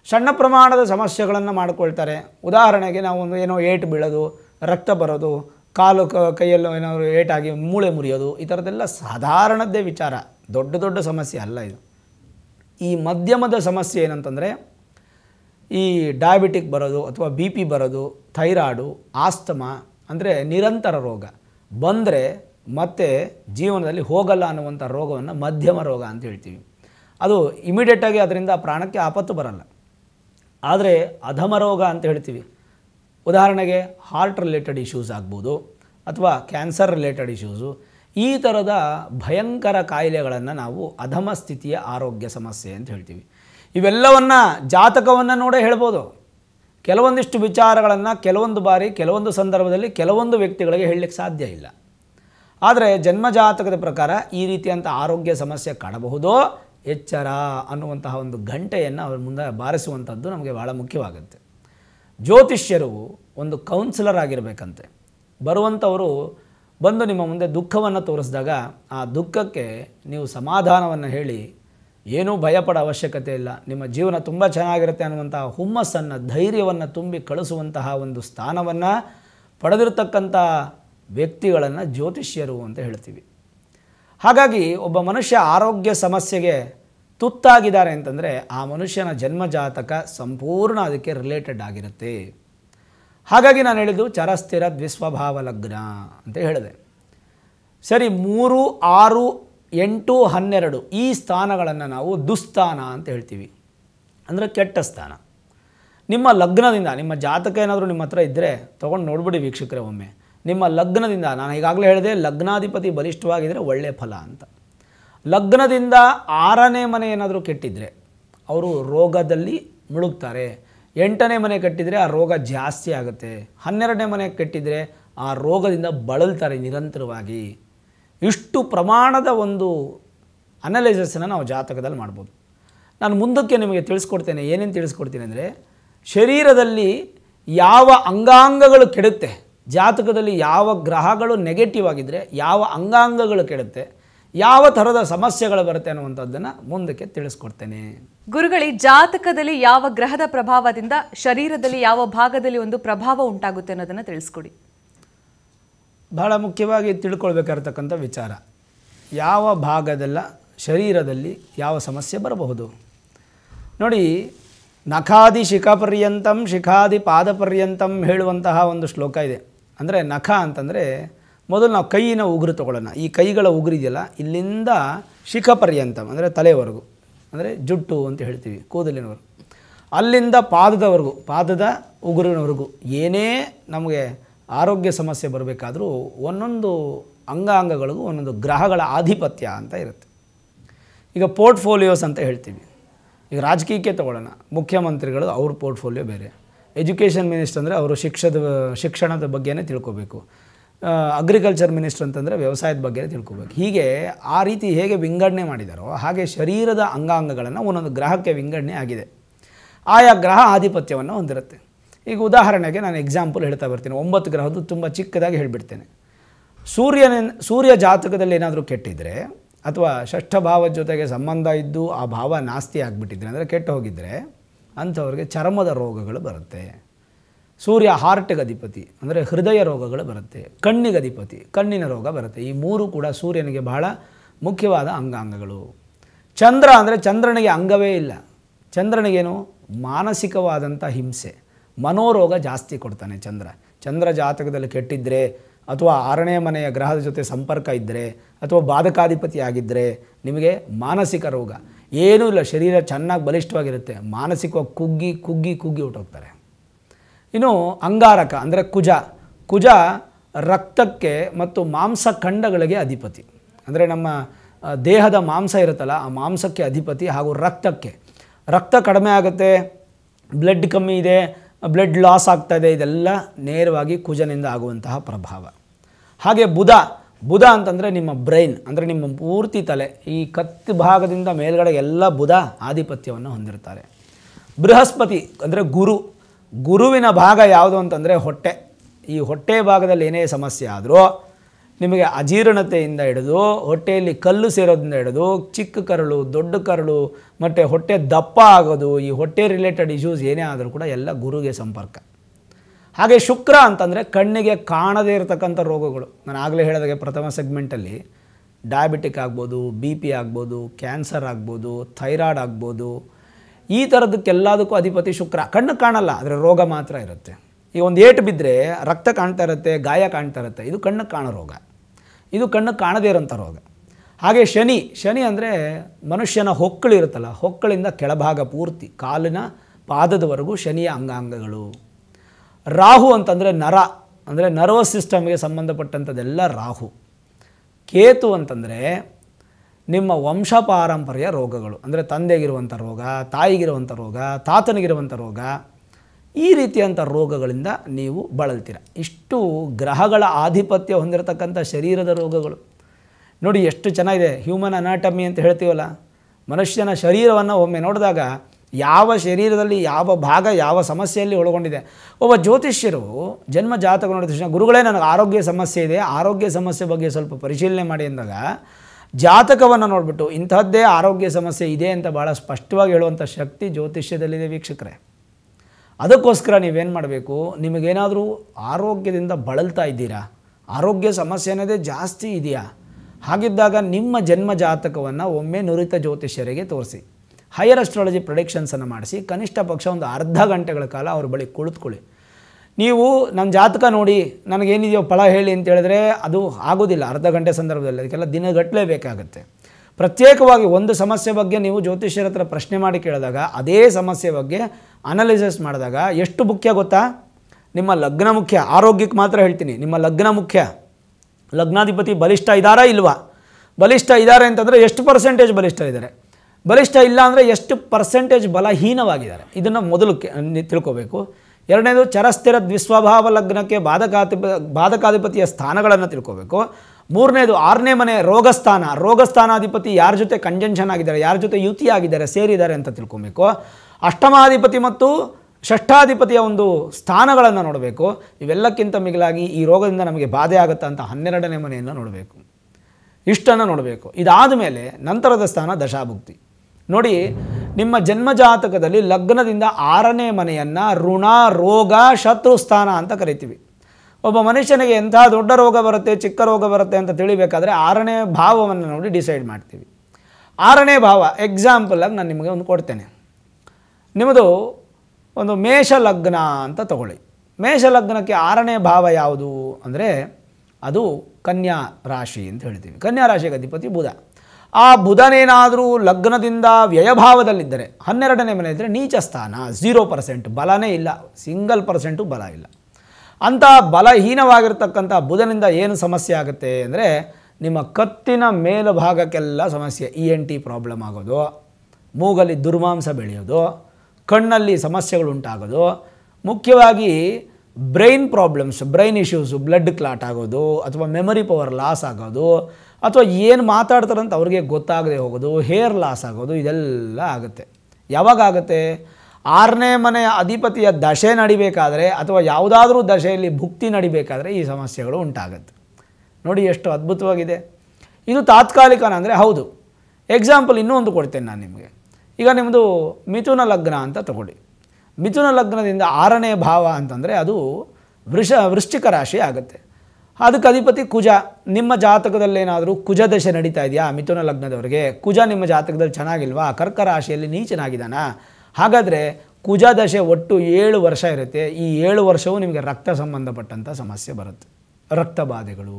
ಸಣ್ಣ ಪ್ರಮಾಣದ ಸಮಸ್ಯೆಗಳನ್ನು ಮಾಡಿಕೊಳ್ತಾರೆ ಉದಾಹರಣೆಗೆ ನಾವು ಒಂದು ಏನೋ ಏಟು ಬೀಳೋದು ರಕ್ತ ಬರೋದು ಕಾಲು ಕ ಕೈಯಲ್ಲೂ ಏನಾದರೂ ಏಟಾಗಿ ಮೂಳೆ ಮುರಿಯೋದು ಈ ಥರದ್ದೆಲ್ಲ ಸಾಧಾರಣದ್ದೇ ವಿಚಾರ ದೊಡ್ಡ ದೊಡ್ಡ ಸಮಸ್ಯೆ ಅಲ್ಲ ಇದು ಈ ಮಧ್ಯಮದ ಸಮಸ್ಯೆ ಏನಂತಂದರೆ ಈ ಡಯಾಬಿಟಿಕ್ ಬರೋದು ಅಥವಾ ಬಿ ಪಿ ಬರೋದು ಥೈರಾಯ್ಡು ಆಸ್ತಮ ಅಂದರೆ ನಿರಂತರ ರೋಗ ಬಂದರೆ ಮತ್ತೆ ಜೀವನದಲ್ಲಿ ಹೋಗಲ್ಲ ಅನ್ನುವಂಥ ರೋಗವನ್ನು ಮಧ್ಯಮ ರೋಗ ಅಂತ ಹೇಳ್ತೀವಿ ಅದು ಇಮಿಡಿಯೇಟಾಗಿ ಅದರಿಂದ ಪ್ರಾಣಕ್ಕೆ ಆಪತ್ತು ಬರಲ್ಲ ಆದರೆ ಅಧಮ ರೋಗ ಅಂತ ಹೇಳ್ತೀವಿ ಉದಾಹರಣೆಗೆ ಹಾರ್ಟ್ ರಿಲೇಟೆಡ್ ಇಶ್ಯೂಸ್ ಆಗ್ಬೋದು ಅಥವಾ ಕ್ಯಾನ್ಸರ್ ರಿಲೇಟೆಡ್ ಇಶ್ಯೂಸು ಈ ಥರದ ಭಯಂಕರ ಕಾಯಿಲೆಗಳನ್ನು ನಾವು ಅಧಮ ಸ್ಥಿತಿಯ ಆರೋಗ್ಯ ಸಮಸ್ಯೆ ಅಂತ ಹೇಳ್ತೀವಿ ಇವೆಲ್ಲವನ್ನು ಜಾತಕವನ್ನು ನೋಡೇ ಹೇಳ್ಬೋದು ಕೆಲವೊಂದಿಷ್ಟು ವಿಚಾರಗಳನ್ನು ಕೆಲವೊಂದು ಬಾರಿ ಕೆಲವೊಂದು ಸಂದರ್ಭದಲ್ಲಿ ಕೆಲವೊಂದು ವ್ಯಕ್ತಿಗಳಿಗೆ ಹೇಳಲಿಕ್ಕೆ ಸಾಧ್ಯ ಇಲ್ಲ ಆದರೆ ಜನ್ಮ ಜಾತಕದ ಪ್ರಕಾರ ಈ ರೀತಿಯಂಥ ಆರೋಗ್ಯ ಸಮಸ್ಯೆ ಕಾಣಬಹುದೋ ಎಚ್ಚರ ಅನ್ನುವಂತಹ ಒಂದು ಗಂಟೆಯನ್ನು ಅವ್ರ ಮುಂದೆ ಬಾರಿಸುವಂಥದ್ದು ನಮಗೆ ಭಾಳ ಮುಖ್ಯವಾಗುತ್ತೆ ಜ್ಯೋತಿಷ್ಯರು ಒಂದು ಕೌನ್ಸಿಲರ್ ಆಗಿರಬೇಕಂತೆ ಬರುವಂಥವರು ಬಂದು ನಿಮ್ಮ ಮುಂದೆ ದುಃಖವನ್ನು ತೋರಿಸಿದಾಗ ಆ ದುಃಖಕ್ಕೆ ನೀವು ಸಮಾಧಾನವನ್ನು ಹೇಳಿ ಏನೂ ಭಯಪಡ ಅವಶ್ಯಕತೆ ಇಲ್ಲ ನಿಮ್ಮ ಜೀವನ ತುಂಬ ಚೆನ್ನಾಗಿರುತ್ತೆ ಅನ್ನುವಂತಹ ಹುಮ್ಮಸ್ಸನ್ನು ಧೈರ್ಯವನ್ನು ತುಂಬಿ ಕಳಿಸುವಂತಹ ಒಂದು ಸ್ಥಾನವನ್ನು ಪಡೆದಿರತಕ್ಕಂಥ ವ್ಯಕ್ತಿಗಳನ್ನು ಜ್ಯೋತಿಷ್ಯರು ಅಂತ ಹೇಳ್ತೀವಿ ಹಾಗಾಗಿ ಒಬ್ಬ ಮನುಷ್ಯ ಆರೋಗ್ಯ ಸಮಸ್ಯೆಗೆ ತುತ್ತಾಗಿದ್ದಾರೆ ಅಂತಂದರೆ ಆ ಮನುಷ್ಯನ ಜನ್ಮಜಾತಕ ಸಂಪೂರ್ಣ ಅದಕ್ಕೆ ರಿಲೇಟೆಡ್ ಆಗಿರುತ್ತೆ ಹಾಗಾಗಿ ನಾನು ಹೇಳಿದ್ದು ಚರಸ್ಥಿರ ದ್ವಿಸ್ವಭಾವ ಲಗ್ನ ಅಂತ ಹೇಳಿದೆ ಸರಿ ಮೂರು ಆರು ಎಂಟು ಹನ್ನೆರಡು ಈ ಸ್ಥಾನಗಳನ್ನು ನಾವು ದುಸ್ಥಾನ ಅಂತ ಹೇಳ್ತೀವಿ ಅಂದರೆ ಕೆಟ್ಟ ಸ್ಥಾನ ನಿಮ್ಮ ಲಗ್ನದಿಂದ ನಿಮ್ಮ ಜಾತಕ ಏನಾದರೂ ನಿಮ್ಮ ಹತ್ರ ಇದ್ದರೆ ತೊಗೊಂಡು ನೋಡ್ಬಿಡಿ ವೀಕ್ಷಕರೇ ಒಮ್ಮೆ ನಿಮ್ಮ ಲಗ್ನದಿಂದ ನಾನು ಈಗಾಗಲೇ ಹೇಳಿದೆ ಲಗ್ನಾಧಿಪತಿ ಬಲಿಷ್ಠವಾಗಿದ್ದರೆ ಒಳ್ಳೆಯ ಫಲ ಅಂತ ಲಗ್ನದಿಂದ ಆರನೇ ಮನೆ ಏನಾದರೂ ಕೆಟ್ಟಿದ್ದರೆ ಅವರು ರೋಗದಲ್ಲಿ ಮುಳುಗ್ತಾರೆ ಎಂಟನೇ ಮನೆ ಕಟ್ಟಿದರೆ ಆ ರೋಗ ಜಾಸ್ತಿ ಆಗುತ್ತೆ ಹನ್ನೆರಡನೇ ಮನೆ ಕಟ್ಟಿದರೆ ಆ ರೋಗದಿಂದ ಬಳಲ್ತಾರೆ ನಿರಂತರವಾಗಿ ಇಷ್ಟು ಪ್ರಮಾಣದ ಒಂದು ಅನಲೈಸಸನ್ನು ನಾವು ಜಾತಕದಲ್ಲಿ ಮಾಡ್ಬೋದು ನಾನು ಮುಂದಕ್ಕೆ ನಿಮಗೆ ತಿಳಿಸ್ಕೊಡ್ತೇನೆ ಏನೇನು ತಿಳಿಸ್ಕೊಡ್ತೀನಿ ಅಂದರೆ ಶರೀರದಲ್ಲಿ ಯಾವ ಅಂಗಾಂಗಗಳು ಕೆಡುತ್ತೆ ಜಾತಕದಲ್ಲಿ ಯಾವ ಗ್ರಹಗಳು ನೆಗೆಟಿವ್ ಆಗಿದ್ದರೆ ಯಾವ ಅಂಗಾಂಗಗಳು ಕೆಡುತ್ತೆ ಯಾವ ಥರದ ಸಮಸ್ಯೆಗಳು ಬರುತ್ತೆ ಅನ್ನುವಂಥದ್ದನ್ನು ಮುಂದಕ್ಕೆ ತಿಳಿಸ್ಕೊಡ್ತೇನೆ ಗುರುಗಳಿ ಜಾತಕದಲ್ಲಿ ಯಾವ ಗ್ರಹದ ಪ್ರಭಾವದಿಂದ ಶರೀರದಲ್ಲಿ ಯಾವ ಭಾಗದಲ್ಲಿ ಒಂದು ಪ್ರಭಾವ ಉಂಟಾಗುತ್ತೆ ಅನ್ನೋದನ್ನು ತಿಳಿಸ್ಕೊಡಿ ಬಹಳ ಮುಖ್ಯವಾಗಿ ತಿಳ್ಕೊಳ್ಬೇಕಾಗಿರ್ತಕ್ಕಂಥ ವಿಚಾರ ಯಾವ ಭಾಗದಲ್ಲ ಶರೀರದಲ್ಲಿ ಯಾವ ಸಮಸ್ಯೆ ಬರಬಹುದು ನೋಡಿ ನಖಾದಿ ಶಿಖಾಪರ್ಯಂತಂ ಶಿಖಾದಿ ಪಾದಪರ್ಯಂತಂ ಹೇಳುವಂತಹ ಒಂದು ಶ್ಲೋಕ ಇದೆ ಅಂದರೆ ನಖ ಅಂತಂದರೆ ಮೊದಲು ನಾವು ಕೈಯಿನ ಉಗುರು ತೊಗೊಳ್ಳೋಣ ಈ ಕೈಗಳ ಉಗುರಿದೆಯಲ್ಲ ಇಲ್ಲಿಂದ ಶಿಖ ಪರ್ಯಂತ ಅಂದರೆ ತಲೆವರೆಗೂ ಅಂದರೆ ಜುಟ್ಟು ಅಂತ ಹೇಳ್ತೀವಿ ಕೂದಲಿನವರೆಗೂ ಅಲ್ಲಿಂದ ಪಾದದವರೆಗೂ ಪಾದದ ಉಗುರಿನವರೆಗೂ ಏನೇ ನಮಗೆ ಆರೋಗ್ಯ ಸಮಸ್ಯೆ ಬರಬೇಕಾದರೂ ಒಂದೊಂದು ಅಂಗಾಂಗಗಳಿಗೂ ಒಂದೊಂದು ಗ್ರಹಗಳ ಆಧಿಪತ್ಯ ಅಂತ ಇರುತ್ತೆ ಈಗ ಪೋರ್ಟ್ಫೋಲಿಯೋಸ್ ಅಂತ ಹೇಳ್ತೀವಿ ಈಗ ರಾಜಕೀಯಕ್ಕೆ ತಗೊಳ್ಳೋಣ ಮುಖ್ಯಮಂತ್ರಿಗಳು ಅವ್ರ ಪೋರ್ಟ್ಫೋಲಿಯೋ ಬೇರೆ ಎಜುಕೇಷನ್ ಮಿನಿಸ್ಟರ್ ಅಂದರೆ ಅವರು ಶಿಕ್ಷದ ಶಿಕ್ಷಣದ ಬಗ್ಗೆನೇ ತಿಳ್ಕೋಬೇಕು ಅಗ್ರಿಕಲ್ಚರ್ ಮಿನಿಸ್ಟರ್ ಅಂತಂದರೆ ವ್ಯವಸಾಯದ ಬಗ್ಗೆ ತಿಳ್ಕೋಬೇಕು ಹೀಗೆ ಆ ರೀತಿ ಹೇಗೆ ವಿಂಗಡಣೆ ಮಾಡಿದಾರೋ ಹಾಗೆ ಶರೀರದ ಅಂಗಾಂಗಗಳನ್ನು ಒಂದೊಂದು ಗ್ರಹಕ್ಕೆ ವಿಂಗಡಣೆ ಆಗಿದೆ ಆಯಾ ಗ್ರಹ ಆಧಿಪತ್ಯವನ್ನು ಹೊಂದಿರುತ್ತೆ ಈಗ ಉದಾಹರಣೆಗೆ ನಾನು ಎಕ್ಸಾಂಪಲ್ ಹೇಳ್ತಾ ಬರ್ತೀನಿ ಒಂಬತ್ತು ಗ್ರಹದ್ದು ತುಂಬ ಚಿಕ್ಕದಾಗಿ ಹೇಳಿಬಿಡ್ತೇನೆ ಸೂರ್ಯನ ಸೂರ್ಯ ಜಾತಕದಲ್ಲಿ ಏನಾದರೂ ಕೆಟ್ಟಿದ್ದರೆ ಅಥವಾ ಷಷ್ಠ ಭಾವದ ಜೊತೆಗೆ ಸಂಬಂಧ ಇದ್ದು ಆ ಭಾವ ನಾಸ್ತಿ ಆಗಿಬಿಟ್ಟಿದ್ರೆ ಅಂದರೆ ಕೆಟ್ಟ ಹೋಗಿದ್ದರೆ ಅಂಥವ್ರಿಗೆ ಚರ್ಮದ ರೋಗಗಳು ಬರುತ್ತೆ ಸೂರ್ಯ ಹಾರ್ಟ್ಗೆ ಅಧಿಪತಿ ಅಂದರೆ ಹೃದಯ ರೋಗಗಳು ಬರುತ್ತೆ ಕಣ್ಣಿಗೆ ಅಧಿಪತಿ ಕಣ್ಣಿನ ರೋಗ ಬರುತ್ತೆ ಈ ಮೂರು ಕೂಡ ಸೂರ್ಯನಿಗೆ ಬಹಳ ಮುಖ್ಯವಾದ ಅಂಗಾಂಗಗಳು ಚಂದ್ರ ಅಂದರೆ ಚಂದ್ರನಿಗೆ ಅಂಗವೇ ಇಲ್ಲ ಚಂದ್ರನಿಗೇನು ಮಾನಸಿಕವಾದಂಥ ಹಿಂಸೆ ಮನೋರೋಗ ಜಾಸ್ತಿ ಕೊಡ್ತಾನೆ ಚಂದ್ರ ಚಂದ್ರ ಜಾತಕದಲ್ಲಿ ಕೆಟ್ಟಿದ್ದರೆ ಅಥವಾ ಆರನೇ ಮನೆಯ ಗ್ರಹದ ಜೊತೆ ಸಂಪರ್ಕ ಇದ್ದರೆ ಅಥವಾ ಬಾಧಕಾಧಿಪತಿ ಆಗಿದ್ದರೆ ನಿಮಗೆ ಮಾನಸಿಕ ರೋಗ ಏನೂ ಇಲ್ಲ ಶರೀರ ಚೆನ್ನಾಗಿ ಬಲಿಷ್ಠವಾಗಿರುತ್ತೆ ಮಾನಸಿಕವಾಗಿ ಕುಗ್ಗಿ ಕುಗ್ಗಿ ಕುಗ್ಗಿ ಹೊಟ್ಟೋಗ್ತಾರೆ ಇನ್ನು ಅಂಗಾರಕ ಅಂದರೆ ಕುಜ ಕುಜ ರಕ್ತಕ್ಕೆ ಮತ್ತು ಮಾಂಸ ಖಂಡಗಳಿಗೆ ಅಧಿಪತಿ ಅಂದರೆ ನಮ್ಮ ದೇಹದ ಮಾಂಸ ಇರುತ್ತಲ್ಲ ಆ ಮಾಂಸಕ್ಕೆ ಅಧಿಪತಿ ಹಾಗೂ ರಕ್ತಕ್ಕೆ ರಕ್ತ ಕಡಿಮೆ ಆಗುತ್ತೆ ಬ್ಲಡ್ ಕಮ್ಮಿ ಇದೆ ಬ್ಲಡ್ ಲಾಸ್ ಇದೆ ಇದೆಲ್ಲ ನೇರವಾಗಿ ಕುಜನಿಂದ ಆಗುವಂತಹ ಪ್ರಭಾವ ಹಾಗೆ ಬುಧ ಬುಧ ಅಂತಂದರೆ ನಿಮ್ಮ ಬ್ರೈನ್ ಅಂದರೆ ನಿಮ್ಮ ಪೂರ್ತಿ ತಲೆ ಈ ಕತ್ತು ಭಾಗದಿಂದ ಮೇಲ್ಗಡೆ ಎಲ್ಲ ಬುಧ ಆಧಿಪತ್ಯವನ್ನು ಹೊಂದಿರ್ತಾರೆ ಬೃಹಸ್ಪತಿ ಅಂದರೆ ಗುರು ಗುರುವಿನ ಭಾಗ ಯಾವುದು ಅಂತಂದರೆ ಹೊಟ್ಟೆ ಈ ಹೊಟ್ಟೆ ಭಾಗದಲ್ಲಿ ಏನೇ ಸಮಸ್ಯೆ ಆದರೂ ನಿಮಗೆ ಅಜೀರ್ಣತೆಯಿಂದ ಹಿಡಿದು ಹೊಟ್ಟೆಯಲ್ಲಿ ಕಲ್ಲು ಸೇರೋದ್ರಿಂದ ಹಿಡಿದು ಚಿಕ್ಕ ಕರಳು ದೊಡ್ಡ ಕರಳು ಮತ್ತು ಹೊಟ್ಟೆ ದಪ್ಪ ಆಗೋದು ಈ ಹೊಟ್ಟೆ ರಿಲೇಟೆಡ್ ಇಶ್ಯೂಸ್ ಏನೇ ಆದರೂ ಕೂಡ ಎಲ್ಲ ಗುರುಗೆ ಸಂಪರ್ಕ ಹಾಗೆ ಶುಕ್ರ ಅಂತಂದರೆ ಕಣ್ಣಿಗೆ ಕಾಣದೇ ಇರತಕ್ಕಂಥ ರೋಗಗಳು ನಾನು ಆಗಲೇ ಹೇಳಿದಾಗೆ ಪ್ರಥಮ ಸೆಗ್ಮೆಂಟಲ್ಲಿ ಡಯಾಬಿಟಿಕ್ ಆಗ್ಬೋದು ಬಿ ಪಿ ಆಗ್ಬೋದು ಕ್ಯಾನ್ಸರ್ ಆಗ್ಬೋದು ಥೈರಾಯ್ಡ್ ಆಗ್ಬೋದು ಈ ಥರದಕ್ಕೆಲ್ಲದಕ್ಕೂ ಅಧಿಪತಿ ಶುಕ್ರ ಕಣ್ಣು ಕಾಣಲ್ಲ ಆದರೆ ರೋಗ ಮಾತ್ರ ಇರುತ್ತೆ ಈ ಒಂದು ಏಟು ಬಿದ್ದರೆ ರಕ್ತ ಕಾಣ್ತಾ ಇರುತ್ತೆ ಗಾಯ ಕಾಣ್ತಾ ಇರುತ್ತೆ ಇದು ಕಣ್ಣು ಕಾಣೋ ರೋಗ ಇದು ಕಣ್ಣು ಕಾಣದೇ ಇರೋಂಥ ರೋಗ ಹಾಗೆ ಶನಿ ಶನಿ ಅಂದರೆ ಮನುಷ್ಯನ ಹೊಕ್ಕಳಿರುತ್ತಲ್ಲ ಹೊಕ್ಕಳಿಂದ ಕೆಳಭಾಗ ಪೂರ್ತಿ ಕಾಲಿನ ಪಾದದವರೆಗೂ ಶನಿಯ ಅಂಗಾಂಗಗಳು ರಾಹು ಅಂತಂದರೆ ನರ ಅಂದರೆ ನರ್ವಸ್ ಸಿಸ್ಟಮ್ಗೆ ಸಂಬಂಧಪಟ್ಟಂಥದ್ದೆಲ್ಲ ರಾಹು ಕೇತು ಅಂತಂದರೆ ನಿಮ್ಮ ವಂಶ ರೋಗಗಳು ಅಂದರೆ ತಂದೆಗಿರುವಂಥ ರೋಗ ತಾಯಿಗಿರುವಂಥ ರೋಗ ತಾತನಿಗಿರುವಂಥ ರೋಗ ಈ ರೀತಿಯಂಥ ರೋಗಗಳಿಂದ ನೀವು ಬಳಲ್ತೀರ ಇಷ್ಟು ಗ್ರಹಗಳ ಆಧಿಪತ್ಯ ಹೊಂದಿರತಕ್ಕಂಥ ಶರೀರದ ರೋಗಗಳು ನೋಡಿ ಎಷ್ಟು ಚೆನ್ನಾಗಿದೆ ಹ್ಯೂಮನ್ ಅನಾಟಮಿ ಅಂತ ಹೇಳ್ತೀವಲ್ಲ ಮನುಷ್ಯನ ಶರೀರವನ್ನು ಒಮ್ಮೆ ನೋಡಿದಾಗ ಯಾವ ಶರೀರದಲ್ಲಿ ಯಾವ ಭಾಗ ಯಾವ ಸಮಸ್ಯೆಯಲ್ಲಿ ಒಳಗೊಂಡಿದೆ ಒಬ್ಬ ಜ್ಯೋತಿಷ್ಯರು ಜನ್ಮ ಜಾತಕ ನೋಡಿದ ತಕ್ಷಣ ಗುರುಗಳೇ ನನಗೆ ಆರೋಗ್ಯ ಸಮಸ್ಯೆ ಇದೆ ಆರೋಗ್ಯ ಸಮಸ್ಯೆ ಬಗ್ಗೆ ಸ್ವಲ್ಪ ಪರಿಶೀಲನೆ ಮಾಡಿ ಅಂದಾಗ ಜಾತಕವನ್ನು ನೋಡಿಬಿಟ್ಟು ಇಂಥದ್ದೇ ಆರೋಗ್ಯ ಸಮಸ್ಯೆ ಇದೆ ಅಂತ ಭಾಳ ಸ್ಪಷ್ಟವಾಗಿ ಹೇಳುವಂಥ ಶಕ್ತಿ ಜ್ಯೋತಿಷ್ಯದಲ್ಲಿದೆ ವೀಕ್ಷಕರೇ ಅದಕ್ಕೋಸ್ಕರ ನೀವೇನು ಮಾಡಬೇಕು ನಿಮಗೇನಾದರೂ ಆರೋಗ್ಯದಿಂದ ಬಳಲ್ತಾ ಇದ್ದೀರಾ ಆರೋಗ್ಯ ಸಮಸ್ಯೆ ಅನ್ನೋದೇ ಜಾಸ್ತಿ ಇದೆಯಾ ಹಾಗಿದ್ದಾಗ ನಿಮ್ಮ ಜನ್ಮ ಜಾತಕವನ್ನು ಒಮ್ಮೆ ನುರಿತ ಜ್ಯೋತಿಷ್ಯರಿಗೆ ತೋರಿಸಿ ಹೈಯರ್ ಅಸ್ಟ್ರಾಲಜಿ ಪ್ರೊಡಿಕ್ಷನ್ಸನ್ನು ಮಾಡಿಸಿ ಕನಿಷ್ಠ ಪಕ್ಷ ಒಂದು ಅರ್ಧ ಗಂಟೆಗಳ ಕಾಲ ಅವ್ರ ಬಳಿ ಕುಳಿತುಕೊಳ್ಳಿ ನೀವು ನನ್ನ ಜಾತಕ ನೋಡಿ ನನಗೇನಿದೆಯೋ ಫಳ ಹೇಳಿ ಅಂತ ಹೇಳಿದ್ರೆ ಅದು ಆಗೋದಿಲ್ಲ ಅರ್ಧ ಗಂಟೆ ಸಂದರ್ಭದಲ್ಲಿ ಅದಕ್ಕೆಲ್ಲ ದಿನಗಟ್ಟಲೆ ಬೇಕಾಗುತ್ತೆ ಪ್ರತ್ಯೇಕವಾಗಿ ಒಂದು ಸಮಸ್ಯೆ ಬಗ್ಗೆ ನೀವು ಜ್ಯೋತಿಷ್ಯರ ಹತ್ರ ಪ್ರಶ್ನೆ ಮಾಡಿ ಕೇಳಿದಾಗ ಅದೇ ಸಮಸ್ಯೆ ಬಗ್ಗೆ ಅನಲೈಸಿಸ್ ಮಾಡಿದಾಗ ಎಷ್ಟು ಮುಖ್ಯ ಗೊತ್ತಾ ನಿಮ್ಮ ಲಗ್ನ ಮುಖ್ಯ ಆರೋಗ್ಯಕ್ಕೆ ಮಾತ್ರ ಹೇಳ್ತೀನಿ ನಿಮ್ಮ ಲಗ್ನ ಮುಖ್ಯ ಲಗ್ನಾಧಿಪತಿ ಬಲಿಷ್ಠ ಇದ್ದಾರಾ ಇಲ್ವಾ ಬಲಿಷ್ಠ ಇದ್ದಾರೆ ಅಂತಂದರೆ ಎಷ್ಟು ಪರ್ಸೆಂಟೇಜ್ ಬಲಿಷ್ಠ ಇದ್ದಾರೆ ಬಲಿಷ್ಠ ಇಲ್ಲ ಅಂದರೆ ಎಷ್ಟು ಪರ್ಸೆಂಟೇಜ್ ಬಲಹೀನವಾಗಿದ್ದಾರೆ ಇದನ್ನು ಮೊದಲು ತಿಳ್ಕೋಬೇಕು ಎರಡನೇದು ಚರಸ್ಥಿರ ದ್ವಿಸ್ವಭಾವ ಲಗ್ನಕ್ಕೆ ಬಾಧಕಾಧಿಪ ಬಾಧಕಾಧಿಪತಿಯ ಸ್ಥಾನಗಳನ್ನು ತಿಳ್ಕೋಬೇಕು ಮೂರನೇದು ಆರನೇ ಮನೆ ರೋಗಸ್ಥಾನ ರೋಗಸ್ಥಾನಾಧಿಪತಿ ಯಾರ ಜೊತೆ ಕಂಜೆನ್ಷನ್ ಆಗಿದ್ದಾರೆ ಯಾರ ಜೊತೆ ಯುತಿಯಾಗಿದ್ದಾರೆ ಸೇರಿದ್ದಾರೆ ಅಂತ ತಿಳ್ಕೊಬೇಕು ಅಷ್ಟಮಾಧಿಪತಿ ಮತ್ತು ಷಷ್ಠಾಧಿಪತಿಯ ಒಂದು ಸ್ಥಾನಗಳನ್ನು ನೋಡಬೇಕು ಇವೆಲ್ಲಕ್ಕಿಂತ ಮಿಗಿಲಾಗಿ ಈ ರೋಗದಿಂದ ನಮಗೆ ಬಾಧೆ ಆಗುತ್ತಾ ಅಂತ ಹನ್ನೆರಡನೇ ಮನೆಯನ್ನು ನೋಡಬೇಕು ಇಷ್ಟನ್ನು ನೋಡಬೇಕು ಇದಾದ ಮೇಲೆ ನಂತರದ ಸ್ಥಾನ ದಶಾಭುಕ್ತಿ ನೋಡಿ ನಿಮ್ಮ ಜನ್ಮಜಾತಕದಲ್ಲಿ ಲಗ್ನದಿಂದ ಆರನೇ ಮನೆಯನ್ನು ಋಣ ರೋಗ ಶತ್ರು ಸ್ಥಾನ ಅಂತ ಕರಿತೀವಿ ಒಬ್ಬ ಮನುಷ್ಯನಿಗೆ ಎಂಥ ದೊಡ್ಡ ರೋಗ ಬರುತ್ತೆ ಚಿಕ್ಕ ರೋಗ ಬರುತ್ತೆ ಅಂತ ತಿಳಿಬೇಕಾದ್ರೆ ಆರನೇ ಭಾವವನ್ನು ನೋಡಿ ಡಿಸೈಡ್ ಮಾಡ್ತೀವಿ ಆರನೇ ಭಾವ ಎಕ್ಸಾಂಪಲಾಗಿ ನಾನು ನಿಮಗೆ ಒಂದು ಕೊಡ್ತೇನೆ ನಿಮ್ಮದು ಒಂದು ಮೇಷ ಲಗ್ನ ಅಂತ ತಗೊಳ್ಳಿ ಮೇಷ ಲಗ್ನಕ್ಕೆ ಆರನೇ ಭಾವ ಯಾವುದು ಅಂದರೆ ಅದು ಕನ್ಯಾ ರಾಶಿ ಅಂತ ಹೇಳ್ತೀವಿ ಕನ್ಯಾ ರಾಶಿಗೆ ಅಧಿಪತಿ ಬುಧ ಆ ಬುಧನೇನಾದರೂ ಲಗ್ನದಿಂದ ವ್ಯಯಭಾವದಲ್ಲಿದ್ದರೆ ಹನ್ನೆರಡನೇ ಮನೆ ಇದ್ದರೆ ನೀಚ ಸ್ಥಾನ ಜೀರೋ ಪರ್ಸೆಂಟ್ ಬಲನೇ ಇಲ್ಲ ಸಿಂಗಲ್ ಪರ್ಸೆಂಟು ಬಲ ಇಲ್ಲ ಅಂಥ ಬಲಹೀನವಾಗಿರ್ತಕ್ಕಂಥ ಬುಧನಿಂದ ಏನು ಸಮಸ್ಯೆ ಆಗುತ್ತೆ ಅಂದರೆ ನಿಮ್ಮ ಕತ್ತಿನ ಮೇಲುಭಾಗಕ್ಕೆಲ್ಲ ಸಮಸ್ಯೆ ಇ ಎನ್ ಟಿ ಪ್ರಾಬ್ಲಮ್ ಆಗೋದು ಮೂಗಲ್ಲಿ ದುರ್ಮಾಂಸ ಬೆಳೆಯೋದು ಕಣ್ಣಲ್ಲಿ ಸಮಸ್ಯೆಗಳುಂಟಾಗೋದು ಮುಖ್ಯವಾಗಿ brain problems brain issues blood clot ಆಗೋದು ಅಥವಾ ಮೆಮೊರಿ ಪವರ್ ಲಾಸ್ ಆಗೋದು ಅಥವಾ ಏನು ಮಾತಾಡ್ತಾರಂತ ಅವ್ರಿಗೆ ಗೊತ್ತಾಗದೆ ಹೋಗೋದು ಹೇರ್ ಲಾಸ್ ಆಗೋದು ಇದೆಲ್ಲ ಆಗುತ್ತೆ ಯಾವಾಗ ಆಗುತ್ತೆ ಆರನೇ ಮನೆಯ ಅಧಿಪತಿಯ ದಶೆ ನಡಿಬೇಕಾದರೆ ಅಥವಾ ಯಾವುದಾದ್ರೂ ದಶೆಯಲ್ಲಿ ಭುಕ್ತಿ ನಡಿಬೇಕಾದರೆ ಈ ಸಮಸ್ಯೆಗಳು ಉಂಟಾಗುತ್ತೆ ನೋಡಿ ಎಷ್ಟು ಅದ್ಭುತವಾಗಿದೆ ಇದು ತಾತ್ಕಾಲಿಕನ ಅಂದರೆ ಹೌದು ಎಕ್ಸಾಂಪಲ್ ಇನ್ನೂ ಒಂದು ಕೊಡ್ತೇನೆ ನಾನು ನಿಮಗೆ ಈಗ ನಿಮ್ಮದು ಮಿಥುನ ಲಗ್ನ ಅಂತ ತಗೊಳ್ಳಿ ಮಿಥುನ ಲಗ್ನದಿಂದ ಆರನೇ ಭಾವ ಅಂತಂದರೆ ಅದು ವೃಷ ವೃಶ್ಚಿಕ ರಾಶಿ ಆಗುತ್ತೆ ಅದಕ್ಕೆ ಅಧಿಪತಿ ಕುಜ ನಿಮ್ಮ ಜಾತಕದಲ್ಲೇನಾದರೂ ಕುಜ ದಶೆ ನಡೀತಾ ಇದೆಯಾ ಮಿಥುನ ಲಗ್ನದವರಿಗೆ ಕುಜ ನಿಮ್ಮ ಜಾತಕದಲ್ಲಿ ಚೆನ್ನಾಗಿಲ್ವಾ ಕರ್ಕ ರಾಶಿಯಲ್ಲಿ ನೀಚನಾಗಿದ್ದಾನಾ ಹಾಗಾದರೆ ಕುಜಾದಶೆ ಒಟ್ಟು ಏಳು ವರ್ಷ ಇರುತ್ತೆ ಈ ಏಳು ವರ್ಷವೂ ನಿಮಗೆ ರಕ್ತ ಸಂಬಂಧಪಟ್ಟಂಥ ಸಮಸ್ಯೆ ಬರುತ್ತೆ ರಕ್ತ ಬಾಧೆಗಳು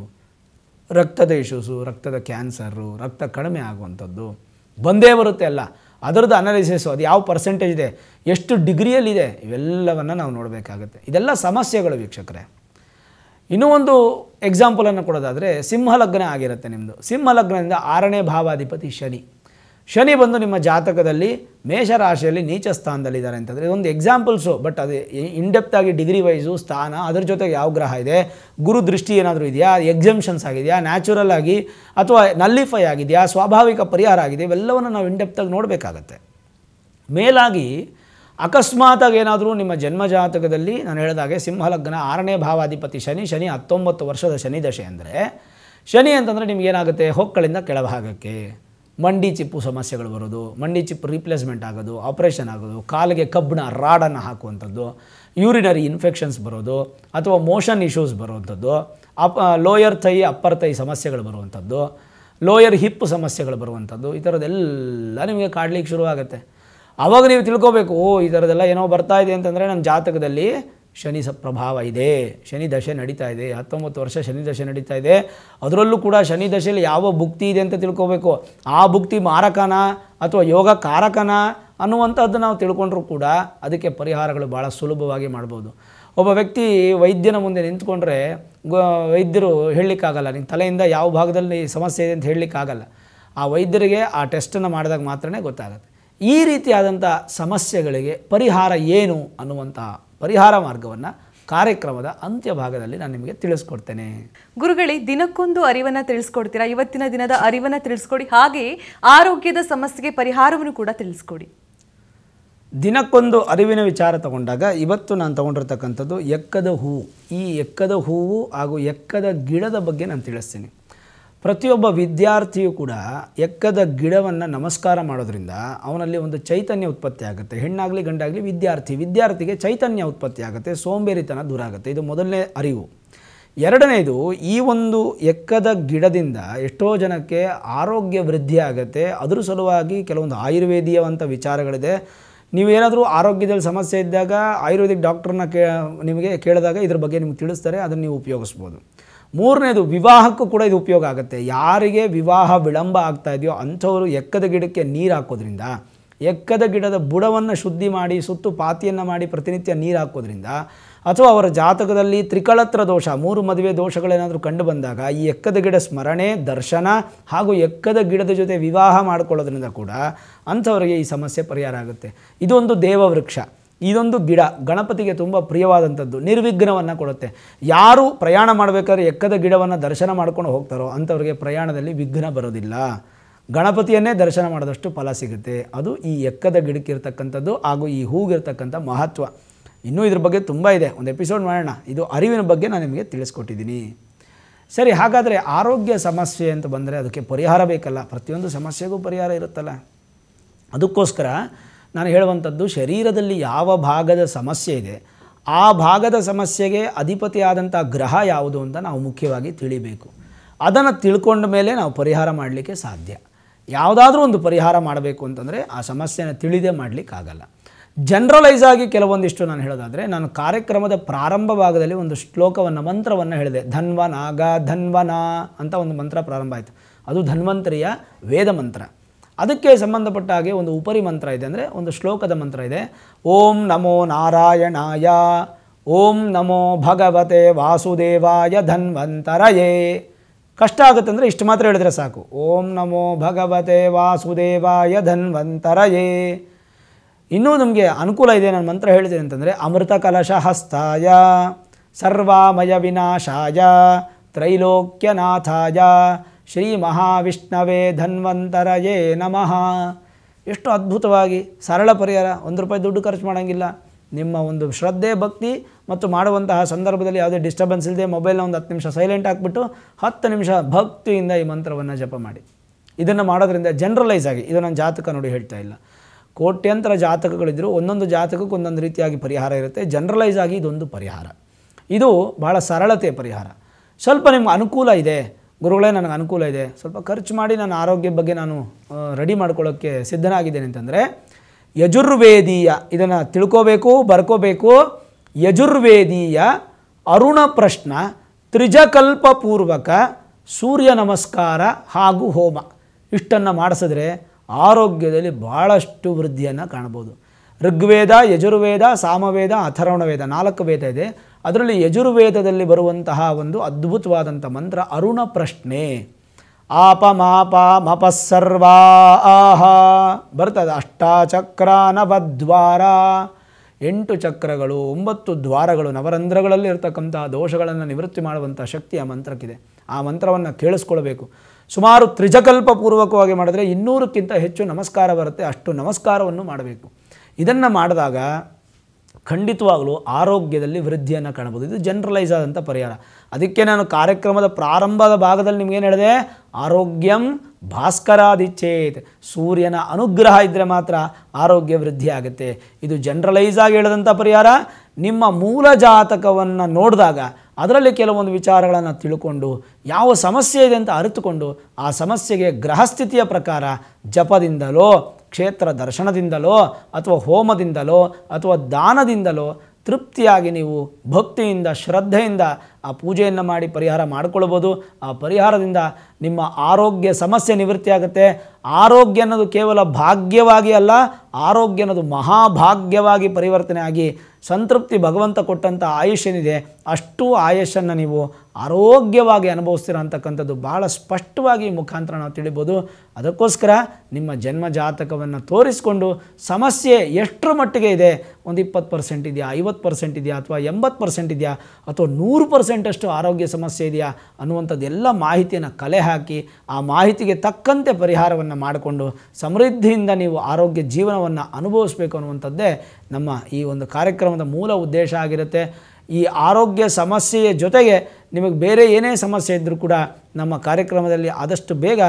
ರಕ್ತದ ಇಶ್ಯೂಸು ರಕ್ತದ ಕ್ಯಾನ್ಸರು ರಕ್ತ ಕಡಿಮೆ ಆಗುವಂಥದ್ದು ಬಂದೇ ಬರುತ್ತೆ ಅಲ್ಲ ಅದರದ್ದು ಅನಾಲಿಸಿಸು ಅದು ಯಾವ ಪರ್ಸೆಂಟೇಜ್ ಇದೆ ಎಷ್ಟು ಡಿಗ್ರಿಯಲ್ಲಿದೆ ಇವೆಲ್ಲವನ್ನು ನಾವು ನೋಡಬೇಕಾಗುತ್ತೆ ಇದೆಲ್ಲ ಸಮಸ್ಯೆಗಳು ವೀಕ್ಷಕರೇ ಇನ್ನೂ ಒಂದು ಎಕ್ಸಾಂಪಲನ್ನು ಕೊಡೋದಾದರೆ ಸಿಂಹ ಲಗ್ನ ಆಗಿರುತ್ತೆ ನಿಮ್ಮದು ಸಿಂಹ ಲಗ್ನದಿಂದ ಆರನೇ ಭಾವಾಧಿಪತಿ ಶನಿ ಶನಿ ಬಂದು ನಿಮ್ಮ ಜಾತಕದಲ್ಲಿ ಮೇಷರಾಶಿಯಲ್ಲಿ ನೀಚ ಸ್ಥಾನದಲ್ಲಿದ್ದಾರೆ ಅಂತಂದರೆ ಇದೊಂದು ಎಕ್ಸಾಂಪಲ್ಸು ಬಟ್ ಅದು ಆಗಿ ಡಿಗ್ರಿ ವೈಸು ಸ್ಥಾನ ಅದ್ರ ಜೊತೆಗೆ ಯಾವ ಗ್ರಹ ಇದೆ ಗುರು ದೃಷ್ಟಿ ಏನಾದರೂ ಇದೆಯಾ ಎಕ್ಸಮ್ಷನ್ಸ್ ಆಗಿದೆಯಾ ನ್ಯಾಚುರಲ್ ಆಗಿ ಅಥವಾ ನಲ್ಲಿಫೈ ಆಗಿದೆಯಾ ಸ್ವಾಭಾವಿಕ ಪರಿಹಾರ ಆಗಿದೆ ಇವೆಲ್ಲವನ್ನು ನಾವು ಇಂಡೆಪ್ತಾಗಿ ನೋಡಬೇಕಾಗತ್ತೆ ಮೇಲಾಗಿ ಅಕಸ್ಮಾತಾಗಿ ಏನಾದರೂ ನಿಮ್ಮ ಜನ್ಮ ಜಾತಕದಲ್ಲಿ ನಾನು ಹೇಳಿದಾಗೆ ಸಿಂಹಲಗ್ನ ಆರನೇ ಭಾವಾಧಿಪತಿ ಶನಿ ಶನಿ ಹತ್ತೊಂಬತ್ತು ವರ್ಷದ ಶನಿ ದಶೆ ಅಂದರೆ ಶನಿ ಅಂತಂದರೆ ನಿಮಗೇನಾಗುತ್ತೆ ಹೊಕ್ಕಳಿಂದ ಕೆಳಭಾಗಕ್ಕೆ ಮಂಡಿ ಚಿಪ್ಪು ಸಮಸ್ಯೆಗಳು ಬರೋದು ಮಂಡಿ ಚಿಪ್ಪು ರೀಪ್ಲೇಸ್ಮೆಂಟ್ ಆಗೋದು ಆಪ್ರೇಷನ್ ಆಗೋದು ಕಾಲಿಗೆ ಕಬ್ಬಣ ರಾಡನ್ನು ಹಾಕುವಂಥದ್ದು ಯೂರಿನರಿ ಇನ್ಫೆಕ್ಷನ್ಸ್ ಬರೋದು ಅಥವಾ ಮೋಷನ್ ಇಶ್ಯೂಸ್ ಬರುವಂಥದ್ದು up lower thigh upper thigh ಸಮಸ್ಯೆಗಳು ಬರುವಂಥದ್ದು ಲೋಯರ್ ಹಿಪ್ ಸಮಸ್ಯೆಗಳು ಬರುವಂಥದ್ದು ಈ ಥರದ್ದೆಲ್ಲ ನಿಮಗೆ ಕಾಡ್ಲಿಕ್ಕೆ ಶುರುವಾಗುತ್ತೆ ಆವಾಗ ನೀವು ತಿಳ್ಕೊಬೇಕು ಓ ಈ ಥರದ್ದೆಲ್ಲ ಏನೋ ಬರ್ತಾ ಇದೆ ಅಂತಂದರೆ ನಮ್ಮ ಜಾತಕದಲ್ಲಿ ಶನಿ ಸ ಪ್ರಭಾವ ಇದೆ ಶನಿ ದಶೆ ನಡೀತಾ ಇದೆ ಹತ್ತೊಂಬತ್ತು ವರ್ಷ ಶನಿ ದಶೆ ನಡೀತಾ ಇದೆ ಅದರಲ್ಲೂ ಕೂಡ ಶನಿ ದಶೆಯಲ್ಲಿ ಯಾವ ಭುಕ್ತಿ ಇದೆ ಅಂತ ತಿಳ್ಕೋಬೇಕು ಆ ಭುಕ್ತಿ ಮಾರಕನ ಅಥವಾ ಯೋಗ ಕಾರಕನ ಅನ್ನುವಂಥದ್ದು ನಾವು ತಿಳ್ಕೊಂಡ್ರೂ ಕೂಡ ಅದಕ್ಕೆ ಪರಿಹಾರಗಳು ಭಾಳ ಸುಲಭವಾಗಿ ಮಾಡ್ಬೋದು ಒಬ್ಬ ವ್ಯಕ್ತಿ ವೈದ್ಯನ ಮುಂದೆ ನಿಂತ್ಕೊಂಡ್ರೆ ವೈದ್ಯರು ಹೇಳಲಿಕ್ಕಾಗಲ್ಲ ನಿಮ್ಮ ತಲೆಯಿಂದ ಯಾವ ಭಾಗದಲ್ಲಿ ಸಮಸ್ಯೆ ಇದೆ ಅಂತ ಹೇಳಲಿಕ್ಕಾಗಲ್ಲ ಆ ವೈದ್ಯರಿಗೆ ಆ ಟೆಸ್ಟನ್ನು ಮಾಡಿದಾಗ ಮಾತ್ರನೇ ಗೊತ್ತಾಗುತ್ತೆ ಈ ರೀತಿಯಾದಂಥ ಸಮಸ್ಯೆಗಳಿಗೆ ಪರಿಹಾರ ಏನು ಅನ್ನುವಂತಹ ಪರಿಹಾರ ಮಾರ್ಗವನ್ನು ಕಾರ್ಯಕ್ರಮದ ಅಂತ್ಯ ಭಾಗದಲ್ಲಿ ನಾನು ನಿಮಗೆ ತಿಳಿಸ್ಕೊಡ್ತೇನೆ ಗುರುಗಳಿ ದಿನಕ್ಕೊಂದು ಅರಿವನ್ನು ತಿಳಿಸ್ಕೊಡ್ತೀರಾ ಇವತ್ತಿನ ದಿನದ ಅರಿವನ್ನು ತಿಳಿಸ್ಕೊಡಿ ಹಾಗೆಯೇ ಆರೋಗ್ಯದ ಸಮಸ್ಯೆಗೆ ಪರಿಹಾರವನ್ನು ಕೂಡ ತಿಳಿಸ್ಕೊಡಿ ದಿನಕ್ಕೊಂದು ಅರಿವಿನ ವಿಚಾರ ತಗೊಂಡಾಗ ಇವತ್ತು ನಾನು ತಗೊಂಡಿರ್ತಕ್ಕಂಥದ್ದು ಎಕ್ಕದ ಹೂವು ಈ ಎಕ್ಕದ ಹೂವು ಹಾಗೂ ಎಕ್ಕದ ಗಿಡದ ಬಗ್ಗೆ ನಾನು ತಿಳಿಸ್ತೀನಿ ಪ್ರತಿಯೊಬ್ಬ ವಿದ್ಯಾರ್ಥಿಯು ಕೂಡ ಎಕ್ಕದ ಗಿಡವನ್ನು ನಮಸ್ಕಾರ ಮಾಡೋದ್ರಿಂದ ಅವನಲ್ಲಿ ಒಂದು ಚೈತನ್ಯ ಉತ್ಪತ್ತಿ ಆಗುತ್ತೆ ಹೆಣ್ಣಾಗಲಿ ಗಂಡಾಗಲಿ ವಿದ್ಯಾರ್ಥಿ ವಿದ್ಯಾರ್ಥಿಗೆ ಚೈತನ್ಯ ಉತ್ಪತ್ತಿ ಆಗುತ್ತೆ ಸೋಂಬೇರಿತನ ದೂರ ಆಗುತ್ತೆ ಇದು ಮೊದಲನೇ ಅರಿವು ಎರಡನೇದು ಈ ಒಂದು ಎಕ್ಕದ ಗಿಡದಿಂದ ಎಷ್ಟೋ ಜನಕ್ಕೆ ಆರೋಗ್ಯ ವೃದ್ಧಿ ಆಗುತ್ತೆ ಅದರ ಸಲುವಾಗಿ ಕೆಲವೊಂದು ಆಯುರ್ವೇದಿಯವಂಥ ವಿಚಾರಗಳಿದೆ ನೀವೇನಾದರೂ ಆರೋಗ್ಯದಲ್ಲಿ ಸಮಸ್ಯೆ ಇದ್ದಾಗ ಆಯುರ್ವೇದಿಕ್ ಡಾಕ್ಟ್ರನ್ನ ಕೇ ನಿಮಗೆ ಕೇಳಿದಾಗ ಇದ್ರ ಬಗ್ಗೆ ನಿಮ್ಗೆ ತಿಳಿಸ್ತಾರೆ ಅದನ್ನು ನೀವು ಉಪಯೋಗಿಸ್ಬೋದು ಮೂರನೇದು ವಿವಾಹಕ್ಕೂ ಕೂಡ ಇದು ಉಪಯೋಗ ಆಗುತ್ತೆ ಯಾರಿಗೆ ವಿವಾಹ ವಿಳಂಬ ಆಗ್ತಾ ಇದೆಯೋ ಅಂಥವರು ಎಕ್ಕದ ಗಿಡಕ್ಕೆ ನೀರು ಹಾಕೋದ್ರಿಂದ ಎಕ್ಕದ ಗಿಡದ ಬುಡವನ್ನು ಶುದ್ಧಿ ಮಾಡಿ ಸುತ್ತು ಪಾತಿಯನ್ನು ಮಾಡಿ ಪ್ರತಿನಿತ್ಯ ನೀರು ಹಾಕೋದ್ರಿಂದ ಅಥವಾ ಅವರ ಜಾತಕದಲ್ಲಿ ತ್ರಿಕಳತ್ರ ದೋಷ ಮೂರು ಮದುವೆ ದೋಷಗಳೇನಾದರೂ ಕಂಡು ಬಂದಾಗ ಈ ಎಕ್ಕದ ಗಿಡ ಸ್ಮರಣೆ ದರ್ಶನ ಹಾಗೂ ಎಕ್ಕದ ಗಿಡದ ಜೊತೆ ವಿವಾಹ ಮಾಡಿಕೊಳ್ಳೋದ್ರಿಂದ ಕೂಡ ಅಂಥವರಿಗೆ ಈ ಸಮಸ್ಯೆ ಪರಿಹಾರ ಆಗುತ್ತೆ ಇದೊಂದು ದೇವವೃಕ್ಷ ಇದೊಂದು ಗಿಡ ಗಣಪತಿಗೆ ತುಂಬ ಪ್ರಿಯವಾದಂಥದ್ದು ನಿರ್ವಿಘ್ನವನ್ನು ಕೊಡುತ್ತೆ ಯಾರು ಪ್ರಯಾಣ ಮಾಡಬೇಕಾದ್ರೆ ಎಕ್ಕದ ಗಿಡವನ್ನು ದರ್ಶನ ಮಾಡ್ಕೊಂಡು ಹೋಗ್ತಾರೋ ಅಂಥವ್ರಿಗೆ ಪ್ರಯಾಣದಲ್ಲಿ ವಿಘ್ನ ಬರೋದಿಲ್ಲ ಗಣಪತಿಯನ್ನೇ ದರ್ಶನ ಮಾಡಿದಷ್ಟು ಫಲ ಸಿಗುತ್ತೆ ಅದು ಈ ಎಕ್ಕದ ಗಿಡಕ್ಕಿರ್ತಕ್ಕಂಥದ್ದು ಹಾಗೂ ಈ ಹೂಗಿರ್ತಕ್ಕಂಥ ಮಹತ್ವ ಇನ್ನೂ ಇದ್ರ ಬಗ್ಗೆ ತುಂಬ ಇದೆ ಒಂದು ಎಪಿಸೋಡ್ ಮಾಡೋಣ ಇದು ಅರಿವಿನ ಬಗ್ಗೆ ನಾನು ನಿಮಗೆ ತಿಳಿಸ್ಕೊಟ್ಟಿದ್ದೀನಿ ಸರಿ ಹಾಗಾದರೆ ಆರೋಗ್ಯ ಸಮಸ್ಯೆ ಅಂತ ಬಂದರೆ ಅದಕ್ಕೆ ಪರಿಹಾರ ಬೇಕಲ್ಲ ಪ್ರತಿಯೊಂದು ಸಮಸ್ಯೆಗೂ ಪರಿಹಾರ ಇರುತ್ತಲ್ಲ ಅದಕ್ಕೋಸ್ಕರ ನಾನು ಹೇಳುವಂಥದ್ದು ಶರೀರದಲ್ಲಿ ಯಾವ ಭಾಗದ ಸಮಸ್ಯೆ ಇದೆ ಆ ಭಾಗದ ಸಮಸ್ಯೆಗೆ ಅಧಿಪತಿಯಾದಂಥ ಗ್ರಹ ಯಾವುದು ಅಂತ ನಾವು ಮುಖ್ಯವಾಗಿ ತಿಳಿಬೇಕು ಅದನ್ನು ತಿಳ್ಕೊಂಡ ಮೇಲೆ ನಾವು ಪರಿಹಾರ ಮಾಡಲಿಕ್ಕೆ ಸಾಧ್ಯ ಯಾವುದಾದ್ರೂ ಒಂದು ಪರಿಹಾರ ಮಾಡಬೇಕು ಅಂತಂದರೆ ಆ ಸಮಸ್ಯೆನ ತಿಳಿದೇ ಮಾಡಲಿಕ್ಕಾಗಲ್ಲ ಜನರಲೈಸ್ ಆಗಿ ಕೆಲವೊಂದಿಷ್ಟು ನಾನು ಹೇಳೋದಾದರೆ ನಾನು ಕಾರ್ಯಕ್ರಮದ ಪ್ರಾರಂಭ ಭಾಗದಲ್ಲಿ ಒಂದು ಶ್ಲೋಕವನ್ನು ಮಂತ್ರವನ್ನು ಹೇಳಿದೆ ಧನ್ವನಾಗ ಧನ್ವನ ಅಂತ ಒಂದು ಮಂತ್ರ ಪ್ರಾರಂಭ ಆಯಿತು ಅದು ಧನ್ವಂತರಿಯ ವೇದ ಮಂತ್ರ ಅದಕ್ಕೆ ಸಂಬಂಧಪಟ್ಟ ಹಾಗೆ ಒಂದು ಉಪರಿ ಮಂತ್ರ ಇದೆ ಅಂದರೆ ಒಂದು ಶ್ಲೋಕದ ಮಂತ್ರ ಇದೆ ಓಂ ನಮೋ ನಾರಾಯಣಾಯ ಓಂ ನಮೋ ಭಗವತೆ ವಾಸುದೇವಾಯ ಧನ್ವಂತರಯೇ ಕಷ್ಟ ಆಗುತ್ತೆ ಅಂದರೆ ಇಷ್ಟು ಮಾತ್ರ ಹೇಳಿದ್ರೆ ಸಾಕು ಓಂ ನಮೋ ಭಗವತೆ ವಾಸುದೇವಾಯ ಧನ್ವಂತರಯೇ ಇನ್ನೂ ನಮಗೆ ಅನುಕೂಲ ಇದೆ ನಾನು ಮಂತ್ರ ಹೇಳಿದ್ದೇನೆ ಅಂತಂದರೆ ಅಮೃತ ಕಲಶ ಹಸ್ತಾಯ ಸರ್ವಾಮಯ ವಿನಾಶಾಯ ತ್ರೈಲೋಕ್ಯನಾಥಾಯ ಶ್ರೀ ಮಹಾವಿಷ್ಣವೇ ಧನ್ವಂತರಯೇ ನಮಃ ಎಷ್ಟು ಅದ್ಭುತವಾಗಿ ಸರಳ ಪರಿಹಾರ ಒಂದು ರೂಪಾಯಿ ದುಡ್ಡು ಖರ್ಚು ಮಾಡೋಂಗಿಲ್ಲ ನಿಮ್ಮ ಒಂದು ಶ್ರದ್ಧೆ ಭಕ್ತಿ ಮತ್ತು ಮಾಡುವಂತಹ ಸಂದರ್ಭದಲ್ಲಿ ಯಾವುದೇ ಡಿಸ್ಟರ್ಬೆನ್ಸ್ ಇಲ್ಲದೆ ಮೊಬೈಲ್ನ ಒಂದು ಹತ್ತು ನಿಮಿಷ ಸೈಲೆಂಟ್ ಹಾಕ್ಬಿಟ್ಟು ಹತ್ತು ನಿಮಿಷ ಭಕ್ತಿಯಿಂದ ಈ ಮಂತ್ರವನ್ನು ಜಪ ಮಾಡಿ ಇದನ್ನು ಮಾಡೋದರಿಂದ ಜನರಲೈಸ್ ಆಗಿ ಇದು ನಾನು ಜಾತಕ ನೋಡಿ ಹೇಳ್ತಾ ಇಲ್ಲ ಕೋಟ್ಯಂತರ ಜಾತಕಗಳಿದ್ದರೂ ಒಂದೊಂದು ಜಾತಕಕ್ಕೆ ಒಂದೊಂದು ರೀತಿಯಾಗಿ ಪರಿಹಾರ ಇರುತ್ತೆ ಜನರಲೈಸ್ ಆಗಿ ಇದೊಂದು ಪರಿಹಾರ ಇದು ಭಾಳ ಸರಳತೆ ಪರಿಹಾರ ಸ್ವಲ್ಪ ನಿಮ್ಗೆ ಅನುಕೂಲ ಇದೆ ಗುರುಗಳೇ ನನಗೆ ಅನುಕೂಲ ಇದೆ ಸ್ವಲ್ಪ ಖರ್ಚು ಮಾಡಿ ನನ್ನ ಆರೋಗ್ಯದ ಬಗ್ಗೆ ನಾನು ರೆಡಿ ಮಾಡ್ಕೊಳ್ಳೋಕ್ಕೆ ಸಿದ್ಧನಾಗಿದ್ದೇನೆ ಅಂತಂದರೆ ಯಜುರ್ವೇದೀಯ ಇದನ್ನು ತಿಳ್ಕೋಬೇಕು ಬರ್ಕೋಬೇಕು ಯಜುರ್ವೇದೀಯ ಅರುಣ ಪ್ರಶ್ನ ತ್ರಿಜಕಲ್ಪಪೂರ್ವಕ ಸೂರ್ಯ ನಮಸ್ಕಾರ ಹಾಗೂ ಹೋಮ ಇಷ್ಟನ್ನು ಮಾಡಿಸಿದ್ರೆ ಆರೋಗ್ಯದಲ್ಲಿ ಭಾಳಷ್ಟು ವೃದ್ಧಿಯನ್ನು ಕಾಣ್ಬೋದು ಋಗ್ವೇದ ಯಜುರ್ವೇದ ಸಾಮವೇದ ಅಥರ್ವಣ ವೇದ ನಾಲ್ಕು ವೇದ ಇದೆ ಅದರಲ್ಲಿ ಯಜುರ್ವೇದದಲ್ಲಿ ಬರುವಂತಹ ಒಂದು ಅದ್ಭುತವಾದಂಥ ಮಂತ್ರ ಅರುಣ ಪ್ರಶ್ನೆ ಆಪ ಮಾಪ ಸರ್ವಾ ಆಹ ಬರ್ತದೆ ಅಷ್ಟಾಚಕ್ರ ನವದ್ವಾರ ಎಂಟು ಚಕ್ರಗಳು ಒಂಬತ್ತು ದ್ವಾರಗಳು ನವರಂಧ್ರಗಳಲ್ಲಿ ಇರತಕ್ಕಂಥ ದೋಷಗಳನ್ನು ನಿವೃತ್ತಿ ಮಾಡುವಂಥ ಶಕ್ತಿ ಆ ಮಂತ್ರಕ್ಕಿದೆ ಆ ಮಂತ್ರವನ್ನು ಕೇಳಿಸ್ಕೊಳ್ಬೇಕು ಸುಮಾರು ತ್ರಿಜಕಲ್ಪ ಪೂರ್ವಕವಾಗಿ ಇನ್ನೂರಕ್ಕಿಂತ ಹೆಚ್ಚು ನಮಸ್ಕಾರ ಬರುತ್ತೆ ಅಷ್ಟು ನಮಸ್ಕಾರವನ್ನು ಮಾಡಬೇಕು ಇದನ್ನು ಮಾಡಿದಾಗ ಖಂಡಿತವಾಗಲೂ ಆರೋಗ್ಯದಲ್ಲಿ ವೃದ್ಧಿಯನ್ನು ಕಾಣಬಹುದು ಇದು ಜನರಲೈಸ್ ಆದಂಥ ಪರಿಹಾರ ಅದಕ್ಕೆ ನಾನು ಕಾರ್ಯಕ್ರಮದ ಪ್ರಾರಂಭದ ಭಾಗದಲ್ಲಿ ನಿಮಗೇನು ಹೇಳಿದೆ ಆರೋಗ್ಯಂ ಭಾಸ್ಕರಾದಿಚ್ಛೇತ್ ಸೂರ್ಯನ ಅನುಗ್ರಹ ಇದ್ದರೆ ಮಾತ್ರ ಆರೋಗ್ಯ ವೃದ್ಧಿ ಆಗುತ್ತೆ ಇದು ಜನರಲೈಸ್ ಆಗಿ ಹೇಳಿದಂಥ ಪರಿಹಾರ ನಿಮ್ಮ ಮೂಲ ಜಾತಕವನ್ನು ನೋಡಿದಾಗ ಅದರಲ್ಲಿ ಕೆಲವೊಂದು ವಿಚಾರಗಳನ್ನು ತಿಳ್ಕೊಂಡು ಯಾವ ಸಮಸ್ಯೆ ಇದೆ ಅಂತ ಅರಿತುಕೊಂಡು ಆ ಸಮಸ್ಯೆಗೆ ಗ್ರಹಸ್ಥಿತಿಯ ಪ್ರಕಾರ ಜಪದಿಂದಲೋ ಕ್ಷೇತ್ರ ದರ್ಶನದಿಂದಲೋ ಅಥವಾ ಹೋಮದಿಂದಲೋ ಅಥವಾ ದಾನದಿಂದಲೋ ತೃಪ್ತಿಯಾಗಿ ನೀವು ಭಕ್ತಿಯಿಂದ ಶ್ರದ್ಧೆಯಿಂದ ಆ ಪೂಜೆಯನ್ನು ಮಾಡಿ ಪರಿಹಾರ ಮಾಡಿಕೊಳ್ಬೋದು ಆ ಪರಿಹಾರದಿಂದ ನಿಮ್ಮ ಆರೋಗ್ಯ ಸಮಸ್ಯೆ ನಿವೃತ್ತಿಯಾಗುತ್ತೆ ಆರೋಗ್ಯ ಅನ್ನೋದು ಕೇವಲ ಭಾಗ್ಯವಾಗಿ ಅಲ್ಲ ಆರೋಗ್ಯ ಅನ್ನೋದು ಮಹಾಭಾಗ್ಯವಾಗಿ ಪರಿವರ್ತನೆ ಆಗಿ ಸಂತೃಪ್ತಿ ಭಗವಂತ ಕೊಟ್ಟಂಥ ಆಯುಷ್ಯನಿದೆ ಅಷ್ಟು ಆಯುಷನ್ನು ನೀವು ಆರೋಗ್ಯವಾಗಿ ಅನುಭವಿಸ್ತೀರ ಅಂತಕ್ಕಂಥದ್ದು ಭಾಳ ಸ್ಪಷ್ಟವಾಗಿ ಮುಖಾಂತರ ನಾವು ತಿಳಿಬೋದು ಅದಕ್ಕೋಸ್ಕರ ನಿಮ್ಮ ಜನ್ಮ ಜಾತಕವನ್ನು ತೋರಿಸಿಕೊಂಡು ಸಮಸ್ಯೆ ಎಷ್ಟರ ಮಟ್ಟಿಗೆ ಇದೆ ಒಂದು ಇಪ್ಪತ್ತು ಪರ್ಸೆಂಟ್ ಇದೆಯಾ ಐವತ್ತು ಪರ್ಸೆಂಟ್ ಇದೆಯಾ ಅಥವಾ ಎಂಬತ್ತು ಪರ್ಸೆಂಟ್ ಇದೆಯಾ ಅಥವಾ ನೂರು ಪರ್ಸೆಂಟಷ್ಟು ಆರೋಗ್ಯ ಸಮಸ್ಯೆ ಇದೆಯಾ ಅನ್ನುವಂಥದ್ದು ಎಲ್ಲ ಮಾಹಿತಿಯನ್ನು ಕಲೆ ಹಾಕಿ ಆ ಮಾಹಿತಿಗೆ ತಕ್ಕಂತೆ ಪರಿಹಾರವನ್ನು ಮಾಡಿಕೊಂಡು ಸಮೃದ್ಧಿಯಿಂದ ನೀವು ಆರೋಗ್ಯ ಜೀವನವನ್ನು ಅನುಭವಿಸಬೇಕು ಅನ್ನುವಂಥದ್ದೇ ನಮ್ಮ ಈ ಒಂದು ಕಾರ್ಯಕ್ರಮದ ಮೂಲ ಉದ್ದೇಶ ಆಗಿರುತ್ತೆ ಈ ಆರೋಗ್ಯ ಸಮಸ್ಯೆಯ ಜೊತೆಗೆ ನಿಮಗೆ ಬೇರೆ ಏನೇ ಸಮಸ್ಯೆ ಇದ್ದರೂ ಕೂಡ ನಮ್ಮ ಕಾರ್ಯಕ್ರಮದಲ್ಲಿ ಆದಷ್ಟು ಬೇಗ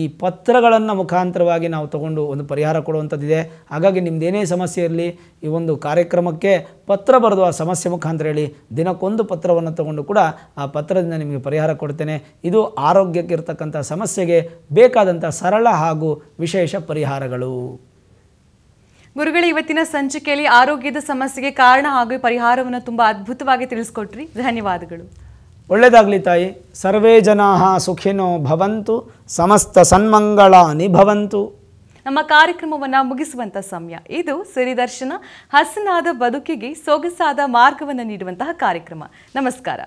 ಈ ಪತ್ರಗಳನ್ನು ಮುಖಾಂತರವಾಗಿ ನಾವು ತಗೊಂಡು ಒಂದು ಪರಿಹಾರ ಕೊಡುವಂಥದ್ದಿದೆ ಹಾಗಾಗಿ ನಿಮ್ಮದೇನೇ ಸಮಸ್ಯೆ ಇರಲಿ ಈ ಒಂದು ಕಾರ್ಯಕ್ರಮಕ್ಕೆ ಪತ್ರ ಬರೆದು ಆ ಸಮಸ್ಯೆ ಮುಖಾಂತರ ಹೇಳಿ ದಿನಕ್ಕೊಂದು ಪತ್ರವನ್ನು ತಗೊಂಡು ಕೂಡ ಆ ಪತ್ರದಿಂದ ನಿಮಗೆ ಪರಿಹಾರ ಕೊಡ್ತೇನೆ ಇದು ಆರೋಗ್ಯಕ್ಕಿರ್ತಕ್ಕಂಥ ಸಮಸ್ಯೆಗೆ ಬೇಕಾದಂಥ ಸರಳ ಹಾಗೂ ವಿಶೇಷ ಪರಿಹಾರಗಳು ಗುರುಗಳು ಇವತ್ತಿನ ಸಂಚಿಕೆಯಲ್ಲಿ ಆರೋಗ್ಯದ ಸಮಸ್ಯೆಗೆ ಕಾರಣ ಹಾಗೂ ಪರಿಹಾರವನ್ನು ತುಂಬ ಅದ್ಭುತವಾಗಿ ತಿಳಿಸ್ಕೊಟ್ರಿ ಧನ್ಯವಾದಗಳು ಒಳ್ಳೇದಾಗ್ಲಿ ತಾಯಿ ಸರ್ವೇ ಜನಾ ಸುಖಿನೋ ಭವಂತು ಸಮಸ್ತ ಸನ್ಮಂಗಳ ಭವಂತು ನಮ್ಮ ಕಾರ್ಯಕ್ರಮವನ್ನು ಮುಗಿಸುವಂಥ ಸಮಯ ಇದು ಸಿರಿದರ್ಶನ ಹಸನಾದ ಬದುಕಿಗೆ ಸೊಗಸಾದ ಮಾರ್ಗವನ್ನು ನೀಡುವಂತಹ ಕಾರ್ಯಕ್ರಮ ನಮಸ್ಕಾರ